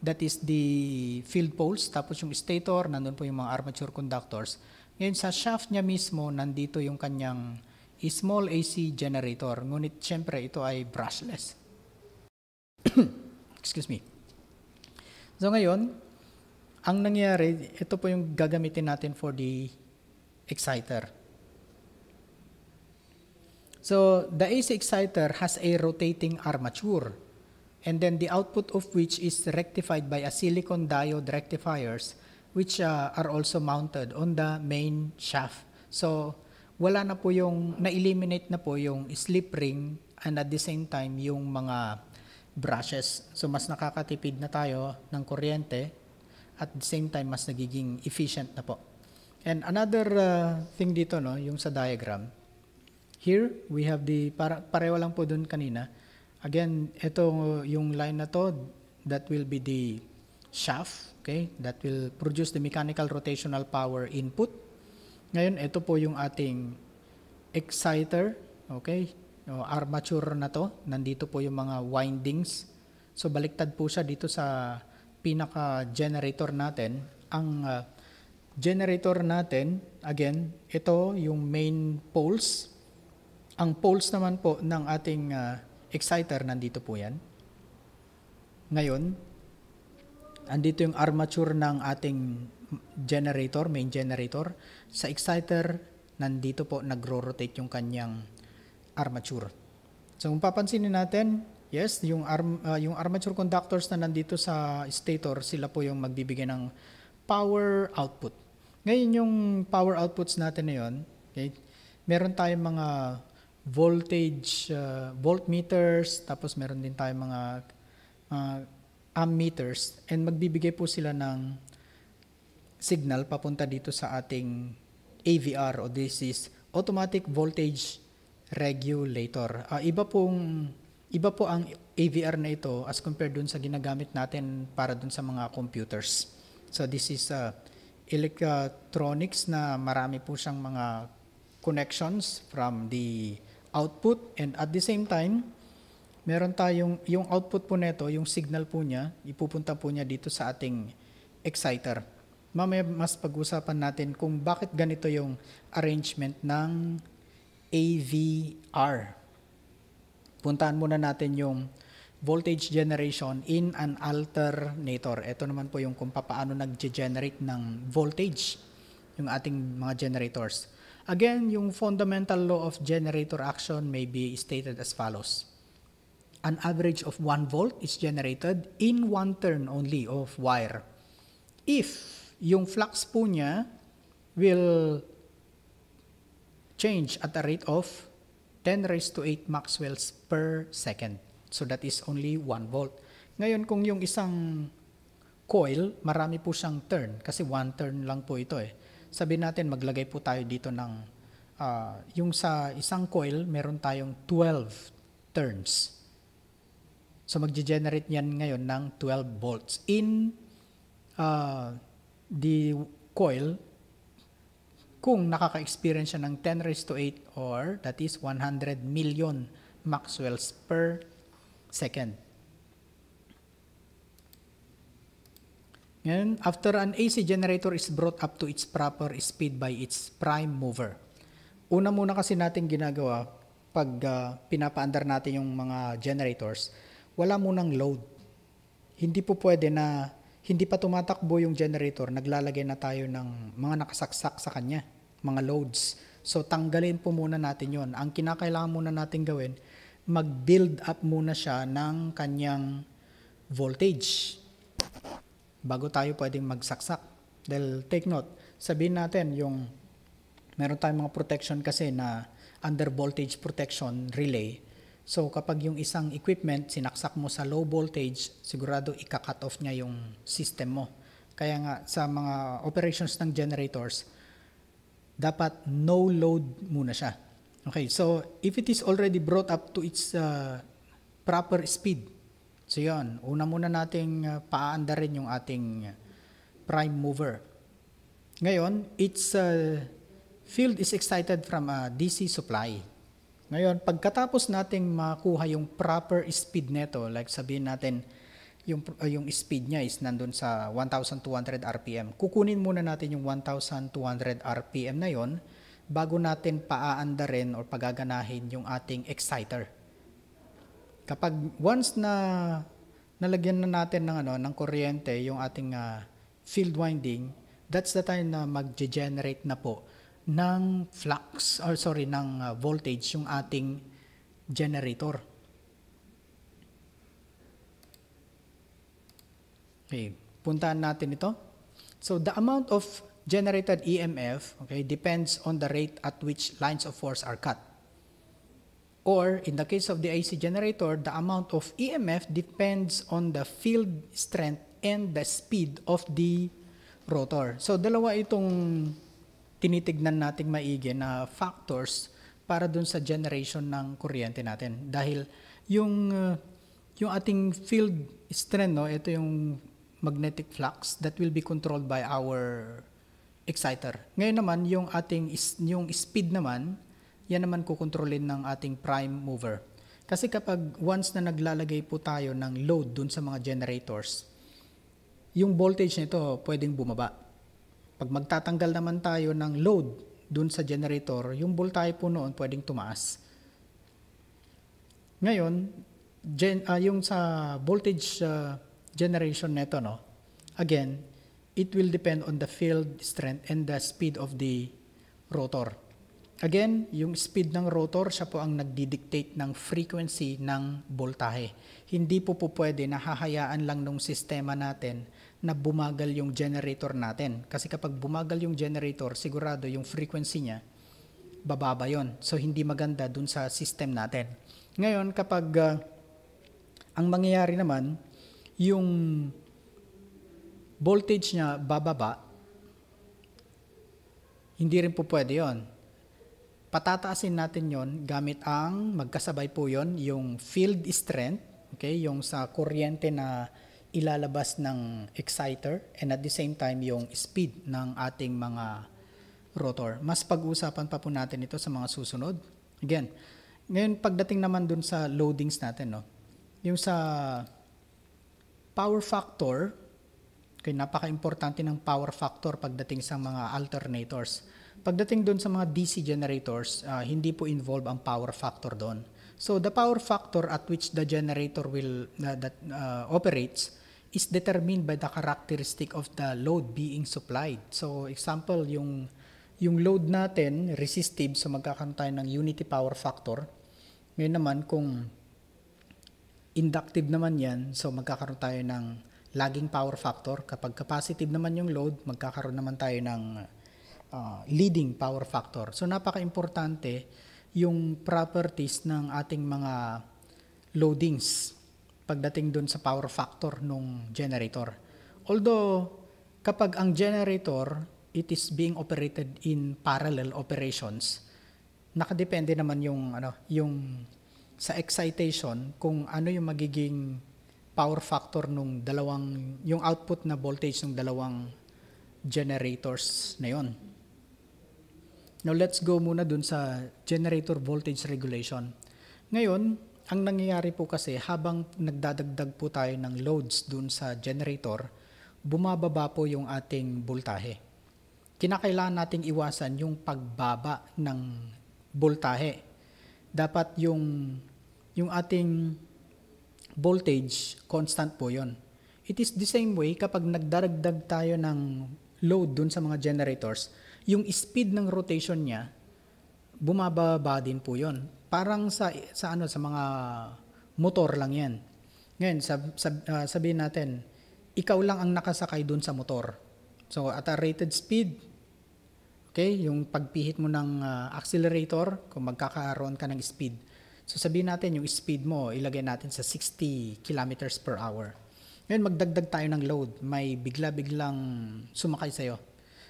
that is the field poles, tapos yung stator, nandun po yung mga armature conductors. Ngayon sa shaft niya mismo, nandito yung kanyang small AC generator. Ngunit syempre ito ay brushless. Excuse me. So ngayon, ang nangyari, ito po yung gagamitin natin for the exciter. So, the AC exciter has a rotating armature and then the output of which is rectified by a silicon diode rectifiers which uh, are also mounted on the main shaft. So, wala na po yung, na-eliminate na po yung slip ring and at the same time yung mga brushes. So, mas nakakatipid na tayo ng kuryente at the same time mas nagiging efficient na po. And another uh, thing dito no, yung sa diagram. Here we have the para, pareho lang po doon kanina. Again, ito uh, yung line na to that will be the shaft, okay? That will produce the mechanical rotational power input. Ngayon, ito po yung ating exciter, okay? O, armature na to. Nandito po yung mga windings. So baliktad po siya dito sa pinaka-generator natin. Ang uh, generator natin, again, ito yung main poles. Ang poles naman po ng ating uh, exciter, nandito po yan. Ngayon, andito yung armature ng ating generator, main generator. Sa exciter, nandito po nagro-rotate yung kanyang armature. So kung papansinin natin, Yes, yung, arm, uh, yung armature conductors na nandito sa stator, sila po yung magbibigay ng power output. Ngayon yung power outputs natin na yun, okay, meron tayong mga voltage, uh, voltmeters, tapos meron din tayong mga uh, ammeters, and magbibigay po sila ng signal papunta dito sa ating AVR or this is Automatic Voltage Regulator. Uh, iba pong Iba po ang AVR na ito as compared dun sa ginagamit natin para dun sa mga computers. So this is uh, electronics na marami po siyang mga connections from the output and at the same time, meron tayong, yung output po nito, yung signal po niya, ipupunta po niya dito sa ating exciter. Mamaya mas pag-usapan natin kung bakit ganito yung arrangement ng AVR puntaan muna natin yung voltage generation in an alternator. Ito naman po yung kung paano nag-generate ng voltage yung ating mga generators. Again, yung fundamental law of generator action may be stated as follows. An average of 1 volt is generated in one turn only of wire. If yung flux po niya will change at a rate of 10 raised to 8 maxwells per second. So that is only 1 volt. Ngayon kung yung isang coil, marami po siyang turn kasi 1 turn lang po ito eh. Sabi natin maglagay po tayo dito ng uh, yung sa isang coil meron tayong 12 turns. So magje generate niyan ngayon ng 12 volts in uh, the coil kung nakaka-experience siya ng 10 raised to 8 or that is 100 million Maxwells per second. Ngayon, after an AC generator is brought up to its proper speed by its prime mover. Una muna kasi natin ginagawa pag uh, pinapaandar natin yung mga generators, wala munang load. Hindi po pwede na hindi pa tumatakbo yung generator, naglalagay na tayo ng mga nakasaksak sa kanya mga loads. So tanggalin po muna natin yon. Ang kinakailangan muna natin gawin, mag-build up muna siya ng kanyang voltage bago tayo pwedeng magsaksak. Dahil take note, sabihin natin yung meron tayong mga protection kasi na under voltage protection relay. So kapag yung isang equipment sinaksak mo sa low voltage, sigurado ika-cut off niya yung system mo. Kaya nga sa mga operations ng generators, dapat no load muna siya. Okay, so if it is already brought up to its uh, proper speed, so yun, una muna nating uh, paandarin yung ating uh, prime mover. Ngayon, its uh, field is excited from a uh, DC supply. Ngayon, pagkatapos nating makuha yung proper speed neto, like sabihin natin yung, uh, yung speed niya is nandun sa 1,200 RPM. Kukunin muna natin yung 1,200 RPM na yon bago natin paaandarin or pagaganahin yung ating exciter. Kapag once na nalagyan na natin ng ano ng kuryente yung ating uh, field winding, that's the time na mag-generate na po ng flux or sorry ng uh, voltage yung ating generator. Okay, puntahan natin ito. So the amount of generated EMF okay, depends on the rate at which lines of force are cut. Or in the case of the AC generator, the amount of EMF depends on the field strength and the speed of the rotor. So dalawa itong tinitignan nating maigi na factors para dun sa generation ng kuryente natin. Dahil yung, uh, yung ating field strength, no, ito yung magnetic flux that will be controlled by our exciter. Ngayon naman, yung ating is, yung speed naman, yan naman kukontrolin ng ating prime mover. Kasi kapag once na naglalagay po tayo ng load dun sa mga generators, yung voltage nito pwedeng bumaba. Pag magtatanggal naman tayo ng load dun sa generator, yung voltage po noon pwedeng tumaas. Ngayon, gen, uh, yung sa voltage uh, generation neto, no? Again, it will depend on the field strength and the speed of the rotor. Again, yung speed ng rotor, siya po ang nagdi-dictate ng frequency ng boltahe. Hindi po po pwede nahahayaan lang nung sistema natin na bumagal yung generator natin. Kasi kapag bumagal yung generator, sigurado yung frequency niya, bababa yon. So, hindi maganda dun sa system natin. Ngayon, kapag uh, ang mangyayari naman, yung voltage niya bababa, hindi rin po pwede yon. Patataasin natin yon gamit ang magkasabay po yon yung field strength, okay, yung sa kuryente na ilalabas ng exciter and at the same time yung speed ng ating mga rotor. Mas pag-uusapan pa po natin ito sa mga susunod. Again, ngayon pagdating naman dun sa loadings natin, no, yung sa Power factor, kay napaka-importante ng power factor pagdating sa mga alternators. Pagdating doon sa mga DC generators, uh, hindi po involve ang power factor doon. So the power factor at which the generator will uh, that uh, operates is determined by the characteristic of the load being supplied. So example, yung yung load natin resistive so magkakaroon tayo ng unity power factor. Ngayon naman kung Inductive naman yan, so magkakaroon tayo ng lagging power factor. Kapag capacitive naman yung load, magkakaroon naman tayo ng uh, leading power factor. So napaka-importante yung properties ng ating mga loadings pagdating dun sa power factor nung generator. Although, kapag ang generator, it is being operated in parallel operations, nakadepende naman yung, ano, yung sa excitation kung ano yung magiging power factor nung dalawang yung output na voltage ng dalawang generators na yon. Now let's go muna dun sa generator voltage regulation. Ngayon, ang nangyayari po kasi habang nagdadagdag po tayo ng loads dun sa generator, bumababa po yung ating voltahe. Kinakailangan nating iwasan yung pagbaba ng voltahe dapat yung yung ating voltage constant po yon. It is the same way kapag nagdaragdag tayo ng load dun sa mga generators, yung speed ng rotation niya bumababa din po yon. Parang sa sa ano sa mga motor lang yan. Ngayon, sab, sab, uh, sabihin natin, ikaw lang ang nakasakay dun sa motor. So, at a rated speed, Okay? Yung pagpihit mo ng uh, accelerator kung magkakaroon ka ng speed. So sabihin natin yung speed mo, ilagay natin sa 60 kilometers per hour. Ngayon magdagdag tayo ng load, may bigla-biglang sumakay sa'yo.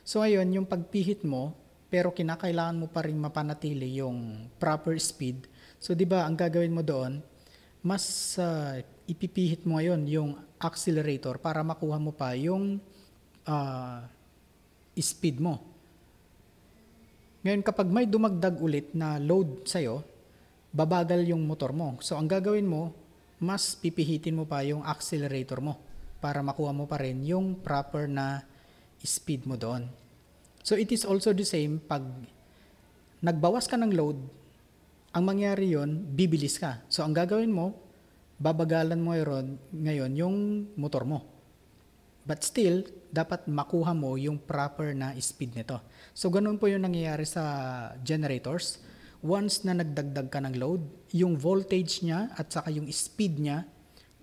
So ayun, yung pagpihit mo, pero kinakailangan mo pa rin mapanatili yung proper speed. So 'di ba, ang gagawin mo doon, mas uh, ipipihit mo ngayon yung accelerator para makuha mo pa yung uh, speed mo ngayon kapag may dumagdag ulit na load sa'yo, babagal yung motor mo. So ang gagawin mo, mas pipihitin mo pa yung accelerator mo para makuha mo pa rin yung proper na speed mo doon. So it is also the same pag nagbawas ka ng load, ang mangyari yon bibilis ka. So ang gagawin mo, babagalan mo ngayon, ngayon yung motor mo. But still, dapat makuha mo yung proper na speed nito. So ganun po yung nangyayari sa generators. Once na nagdagdag ka ng load, yung voltage niya at saka yung speed niya,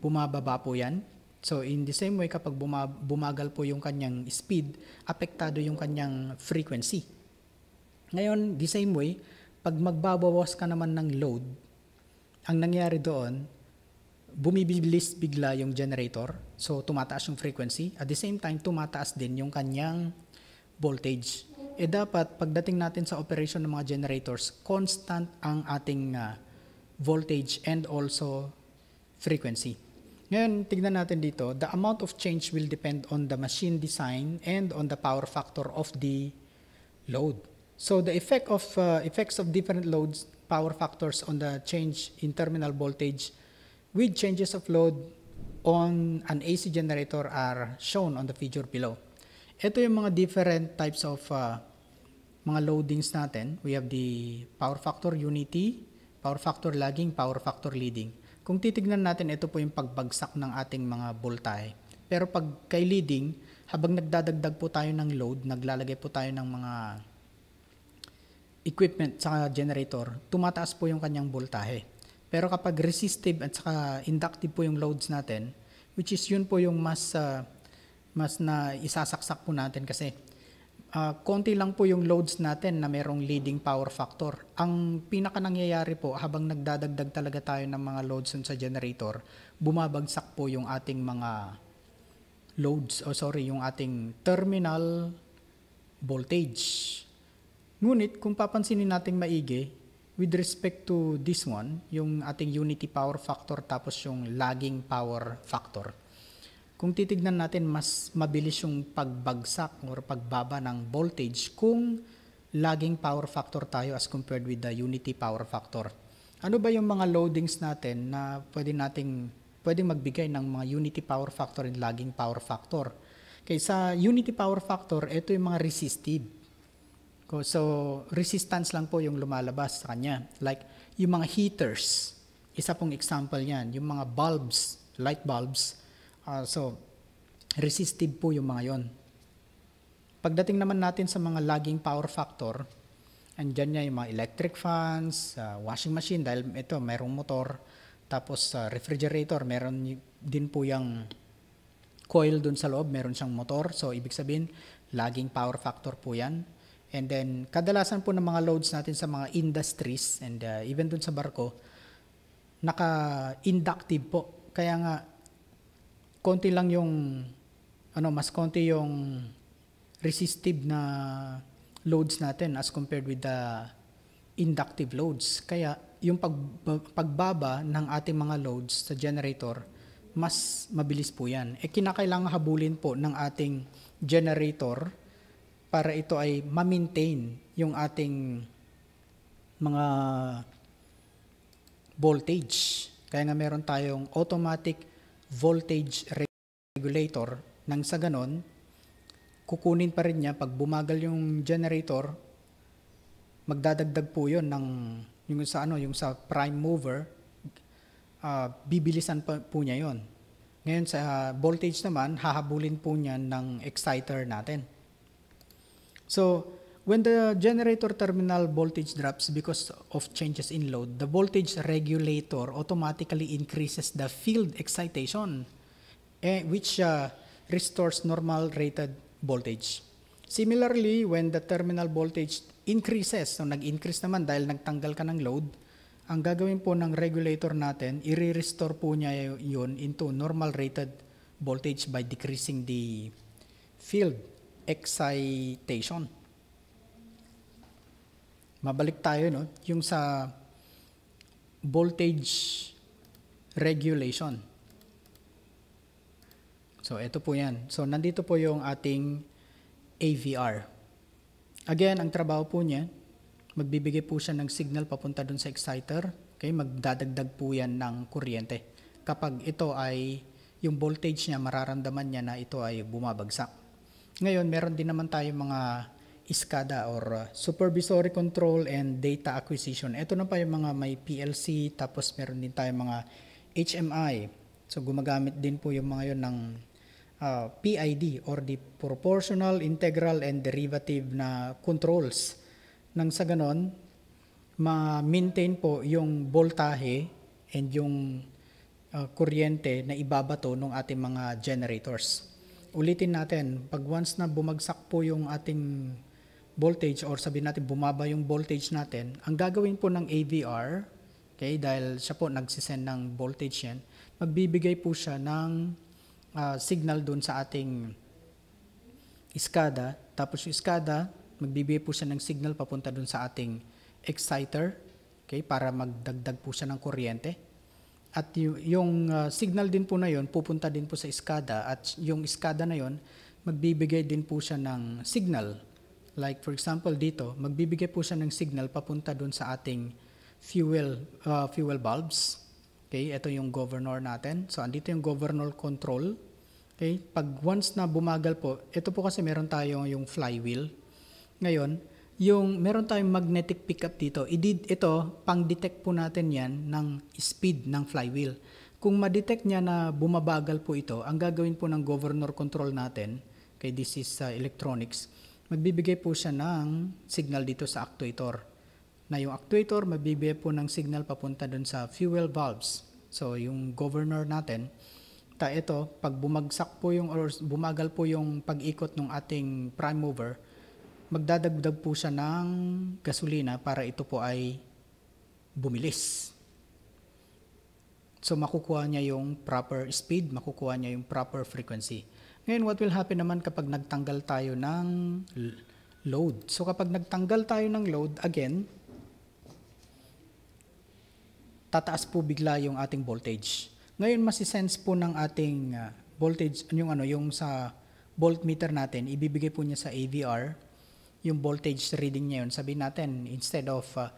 bumababa po yan. So in the same way, kapag bumagal po yung kanyang speed, apektado yung kanyang frequency. Ngayon, the same way, pag magbabawas ka naman ng load, ang nangyari doon, bumibilis bigla yung generator So tumataas yung frequency. At the same time, tumataas din yung kanyang voltage. Eh dapat pagdating natin sa operation ng mga generators, constant ang ating uh, voltage and also frequency. Ngayon, tignan natin dito, the amount of change will depend on the machine design and on the power factor of the load. So the effect of uh, effects of different loads, power factors on the change in terminal voltage with changes of load on an AC generator are shown on the figure below. Ito yung mga different types of uh, mga loadings natin. We have the power factor unity, power factor lagging, power factor leading. Kung titignan natin, ito po yung pagbagsak ng ating mga voltahe. Pero pag kay leading, habang nagdadagdag po tayo ng load, naglalagay po tayo ng mga equipment sa generator, tumataas po yung kanyang voltahe. Pero kapag resistive at saka inductive po yung loads natin, which is yun po yung mas uh, mas na isasaksak po natin kasi uh, konti lang po yung loads natin na merong leading power factor. Ang pinaka nangyayari po habang nagdadagdag talaga tayo ng mga loads sa generator, bumabagsak po yung ating mga loads o oh sorry, yung ating terminal voltage. Ngunit kung papansinin nating maigi, With respect to this one, yung ating unity power factor tapos yung lagging power factor, kung titignan natin, mas mabilis yung pagbagsak or pagbaba ng voltage kung lagging power factor tayo as compared with the unity power factor. Ano ba yung mga loadings natin na pwede nating pwede magbigay ng mga unity power factor and lagging power factor? Okay, sa unity power factor, ito yung mga resistive So, resistance lang po yung lumalabas sa kanya. Like, yung mga heaters, isa pong example yan, yung mga bulbs, light bulbs. Uh, so, resistive po yung mga yon. Pagdating naman natin sa mga lagging power factor, andyan niya yung mga electric fans, uh, washing machine, dahil ito, merong motor, tapos uh, refrigerator, meron din po yung coil dun sa loob, meron siyang motor. So, ibig sabihin, lagging power factor po yan And then, kadalasan po ng mga loads natin sa mga industries and uh, even dun sa barko, naka-inductive po. Kaya nga, konti lang yung, ano, mas konti yung resistive na loads natin as compared with the inductive loads. Kaya, yung pag, pagbaba ng ating mga loads sa generator, mas mabilis po yan. E kinakailangan habulin po ng ating generator para ito ay ma-maintain yung ating mga voltage. Kaya nga meron tayong automatic voltage regulator nang sa ganon, kukunin pa rin niya pag bumagal yung generator, magdadagdag po yon ng yung sa ano, yung sa prime mover, uh, bibilisan pa po niya yon. Ngayon sa voltage naman, hahabulin po niya ng exciter natin. So when the generator terminal voltage drops because of changes in load, the voltage regulator automatically increases the field excitation, eh, which uh, restores normal rated voltage. Similarly, when the terminal voltage increases, so nag-increase naman dahil nagtanggal ka ng load, ang gagawin po ng regulator natin, i-restore po niya yun into normal rated voltage by decreasing the field excitation. Mabalik tayo, no? Yung sa voltage regulation. So, ito po yan. So, nandito po yung ating AVR. Again, ang trabaho po niya, magbibigay po siya ng signal papunta dun sa exciter. Okay, magdadagdag po yan ng kuryente. Kapag ito ay, yung voltage niya, mararamdaman niya na ito ay bumabagsak. Ngayon, meron din naman tayo mga SCADA or uh, Supervisory Control and Data Acquisition. Ito na pa yung mga may PLC, tapos meron din tayong mga HMI. So gumagamit din po yung mga yon ng uh, PID or the Proportional, Integral, and Derivative na controls. Nang sa ganon, ma-maintain po yung voltahe and yung uh, kuryente na ibabato ng ating mga generators ulitin natin, pag once na bumagsak po yung ating voltage or sabihin natin bumaba yung voltage natin, ang gagawin po ng AVR, okay, dahil siya po nagsisend ng voltage yan, magbibigay po siya ng uh, signal doon sa ating iskada. Tapos yung iskada, magbibigay po siya ng signal papunta doon sa ating exciter, okay, para magdagdag po siya ng kuryente. At yung uh, signal din po na yon pupunta din po sa SCADA at yung SCADA na yon magbibigay din po siya ng signal. Like for example dito, magbibigay po siya ng signal papunta doon sa ating fuel uh, fuel bulbs Okay, ito yung governor natin. So andito yung governor control. Okay, pag once na bumagal po, ito po kasi meron tayo yung flywheel. Ngayon, yung meron tayong magnetic pickup dito. Idid, ito, pang-detect po natin yan ng speed ng flywheel. Kung ma-detect niya na bumabagal po ito, ang gagawin po ng governor control natin, kay this is uh, electronics, magbibigay po siya ng signal dito sa actuator. Na yung actuator, magbibigay po ng signal papunta dun sa fuel valves. So, yung governor natin, ta ito, pag bumagsak po yung, or bumagal po yung pag-ikot ng ating prime mover, magdadagdag po siya ng gasolina para ito po ay bumilis. So makukuha niya yung proper speed, makukuha niya yung proper frequency. Ngayon, what will happen naman kapag nagtanggal tayo ng load? So kapag nagtanggal tayo ng load, again, tataas po bigla yung ating voltage. Ngayon masisense po ng ating ah, voltage yung ano yung sa voltmeter natin, ibibigay po niya sa AVR yung voltage reading niya yun. Sabihin natin, instead of uh,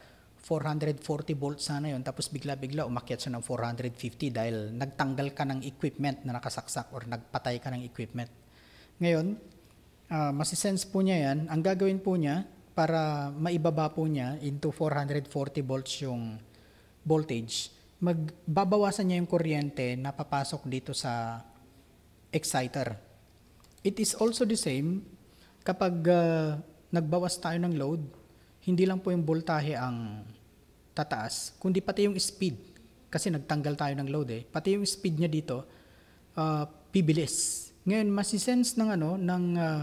440 volts sana yon tapos bigla-bigla umakyat siya ng 450 dahil nagtanggal ka ng equipment na nakasaksak or nagpatay ka ng equipment. Ngayon, uh, masisense po niya yan. Ang gagawin po niya para maibaba po niya into 440 volts yung voltage, magbabawasan niya yung kuryente na papasok dito sa exciter. It is also the same kapag uh, nagbawas tayo ng load, hindi lang po yung voltahe ang tataas, kundi pati yung speed. Kasi nagtanggal tayo ng load eh. Pati yung speed niya dito, uh, pibilis. Ngayon, masisense ng, ano, ng uh,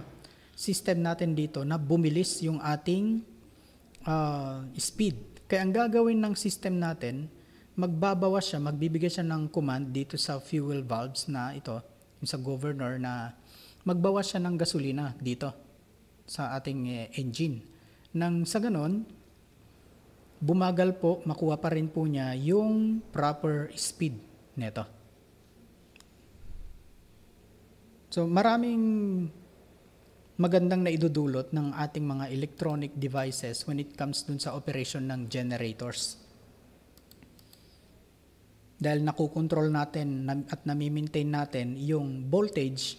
system natin dito na bumilis yung ating uh, speed. Kaya ang gagawin ng system natin, magbabawas siya, magbibigay siya ng command dito sa fuel valves na ito, yung sa governor na magbawas siya ng gasolina dito sa ating eh, engine. Nang sa ganon, bumagal po, makuha pa rin po niya yung proper speed nito. So maraming magandang naidudulot ng ating mga electronic devices when it comes dun sa operation ng generators. Dahil nakukontrol natin at nami-maintain natin yung voltage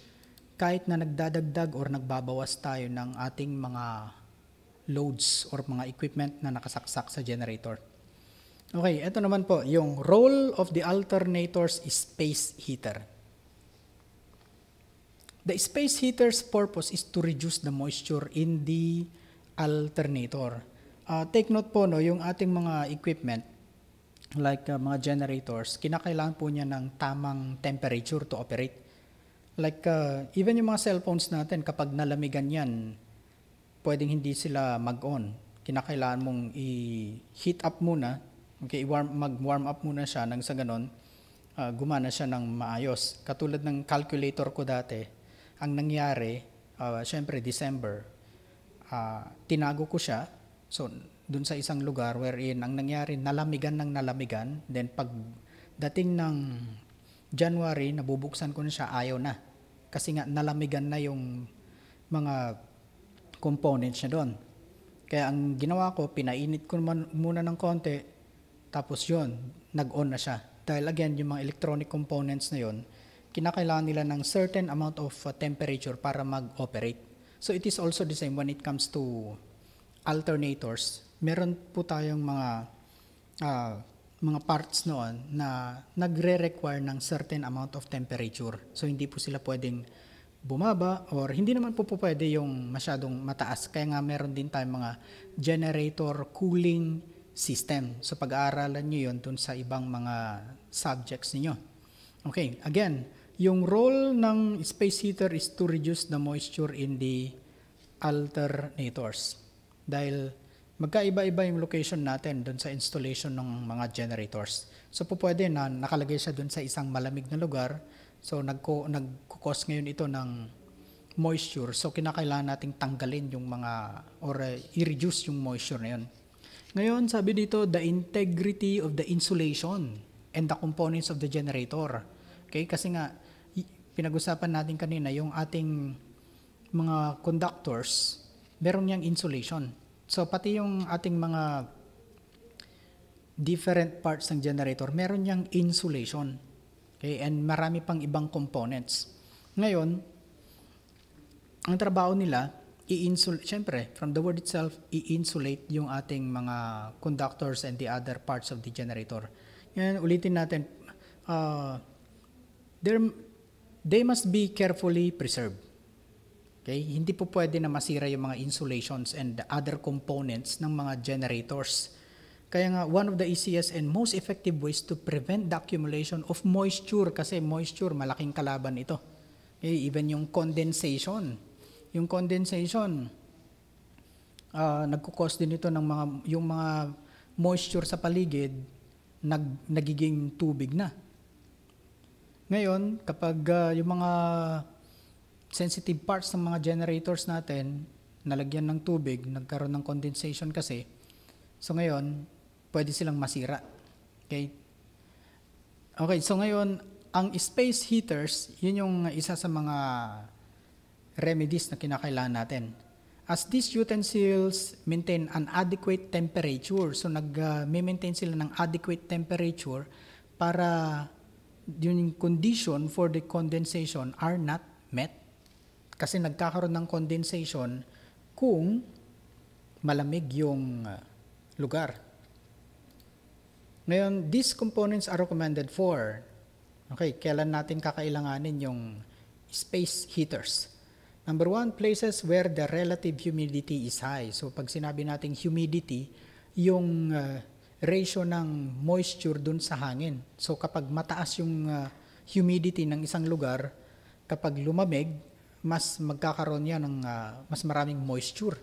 kahit na nagdadagdag or nagbabawas tayo ng ating mga loads or mga equipment na nakasaksak sa generator. Okay, ito naman po, yung role of the alternators space heater. The space heater's purpose is to reduce the moisture in the alternator. Uh, take note po, no, yung ating mga equipment, like uh, mga generators, kinakailangan po niya ng tamang temperature to operate. Like, uh, even yung mga cellphones natin, kapag nalamigan yan, pwedeng hindi sila mag-on. Kinakailangan mong i-heat up muna, okay, warm, mag-warm up muna siya nang sa ganon, uh, gumana siya ng maayos. Katulad ng calculator ko dati, ang nangyari, uh, syempre December, uh, tinago ko siya. So, dun sa isang lugar wherein ang nangyari, nalamigan ng nalamigan. Then, pag dating ng January, nabubuksan ko na siya, ayaw na. Kasi nga nalamigan na yung mga components niya doon. Kaya ang ginawa ko, pinainit ko man, muna ng konti, tapos yon nag-on na siya. Dahil again, yung mga electronic components na yon kinakailangan nila ng certain amount of uh, temperature para mag-operate. So it is also the same when it comes to alternators. Meron po tayong mga uh, mga parts noon na nagre-require ng certain amount of temperature. So hindi po sila pwedeng bumaba or hindi naman po, po pwede yung masyadong mataas. Kaya nga meron din tayong mga generator cooling system. So pag-aaralan nyo yon dun sa ibang mga subjects niyo. Okay, again, yung role ng space heater is to reduce the moisture in the alternators. Dahil magkaiba-iba yung location natin doon sa installation ng mga generators. So po pwede na nakalagay siya doon sa isang malamig na lugar. So nagko, nagkukos ngayon ito ng moisture. So kinakailangan nating tanggalin yung mga or uh, i-reduce yung moisture na yun. Ngayon sabi dito the integrity of the insulation and the components of the generator. Okay? Kasi nga pinag-usapan natin kanina yung ating mga conductors, meron niyang insulation. So pati yung ating mga different parts ng generator, meron niyang insulation. Okay? And marami pang ibang components. Ngayon, ang trabaho nila, i-insulate, syempre, from the word itself, i-insulate yung ating mga conductors and the other parts of the generator. Ngayon, ulitin natin, uh, there, they must be carefully preserved. Okay? Hindi po pwede na masira yung mga insulations and other components ng mga generators. Kaya nga, one of the easiest and most effective ways to prevent the accumulation of moisture, kasi moisture, malaking kalaban ito. Okay? Even yung condensation. Yung condensation, uh, nagkukos din ito ng mga, yung mga moisture sa paligid, nag, nagiging tubig na. Ngayon, kapag uh, yung mga sensitive parts ng mga generators natin, nalagyan ng tubig, nagkaroon ng condensation kasi. So ngayon, pwede silang masira. Okay? Okay, so ngayon, ang space heaters, yun yung isa sa mga remedies na kinakailangan natin. As these utensils maintain an adequate temperature, so nag-maintain uh, sila ng adequate temperature para yung condition for the condensation are not met kasi nagkakaroon ng condensation kung malamig yung ah, lugar. Ngayon, these components are recommended for okay, kailan natin kakailanganin yung space heaters. Number one, places where the relative humidity is high. So pag sinabi nating humidity, yung uh, ratio ng moisture dun sa hangin. So kapag mataas yung uh, humidity ng isang lugar, kapag lumamig, mas magkakaroon yan ng uh, mas maraming moisture.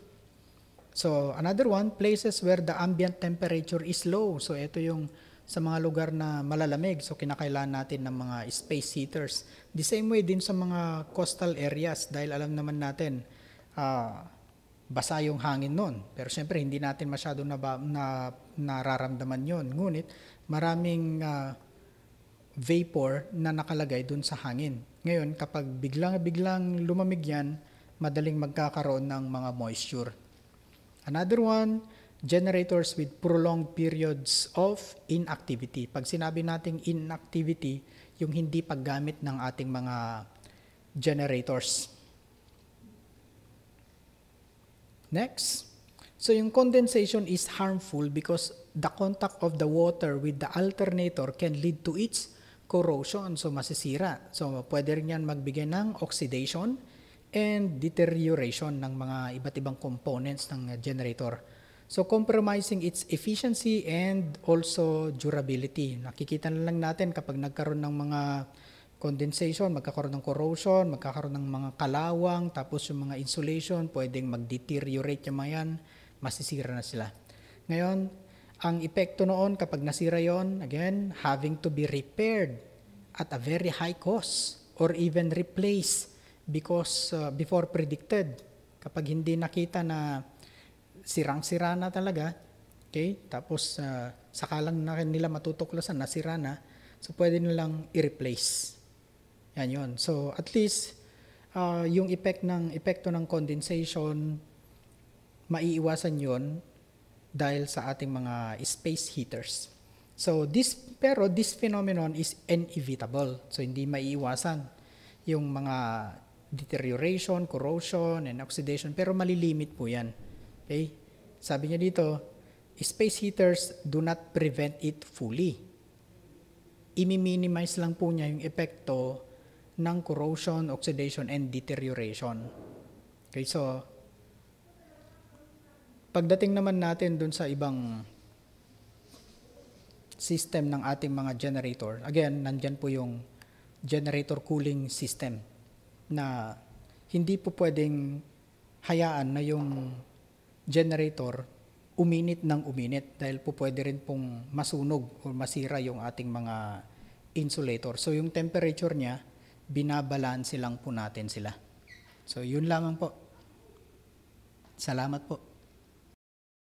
So another one, places where the ambient temperature is low. So ito yung sa mga lugar na malalamig. So kinakailangan natin ng mga space heaters. The same way din sa mga coastal areas dahil alam naman natin uh, basa yung hangin noon. Pero syempre hindi natin masyado na, na nararamdaman yon. Ngunit maraming uh, vapor na nakalagay dun sa hangin. Ngayon, kapag biglang-biglang lumamig yan, madaling magkakaroon ng mga moisture. Another one, generators with prolonged periods of inactivity. Pag sinabi nating inactivity, yung hindi paggamit ng ating mga generators. Next. So yung condensation is harmful because the contact of the water with the alternator can lead to its corrosion, so masisira. So pwede rin yan magbigay ng oxidation and deterioration ng mga iba't ibang components ng generator. So compromising its efficiency and also durability. Nakikita na lang natin kapag nagkaroon ng mga condensation, magkakaroon ng corrosion, magkakaroon ng mga kalawang, tapos yung mga insulation, pwedeng mag-deteriorate yung mga yan, masisira na sila. Ngayon, ang epekto noon kapag nasira yon, again, having to be repaired at a very high cost or even replaced because uh, before predicted. Kapag hindi nakita na sirang-sira na talaga, okay? Tapos uh, sakalang na nila matutuklasan na sira na, so pwede nilang i-replace. Yan yon. So at least uh, yung effect ng epekto ng condensation maiiwasan yon dahil sa ating mga space heaters. So this pero this phenomenon is inevitable. So hindi maiiwasan yung mga deterioration, corrosion, and oxidation pero malilimit po 'yan. Okay? Sabi niya dito, space heaters do not prevent it fully. Imi-minimize lang po niya yung epekto ng corrosion, oxidation, and deterioration. Okay, so Pagdating naman natin dun sa ibang system ng ating mga generator, again, nandyan po yung generator cooling system na hindi po pwedeng hayaan na yung generator uminit ng uminit dahil po pwede rin pong masunog o masira yung ating mga insulator. So yung temperature niya, binabalanse lang po natin sila. So yun lamang po. Salamat po.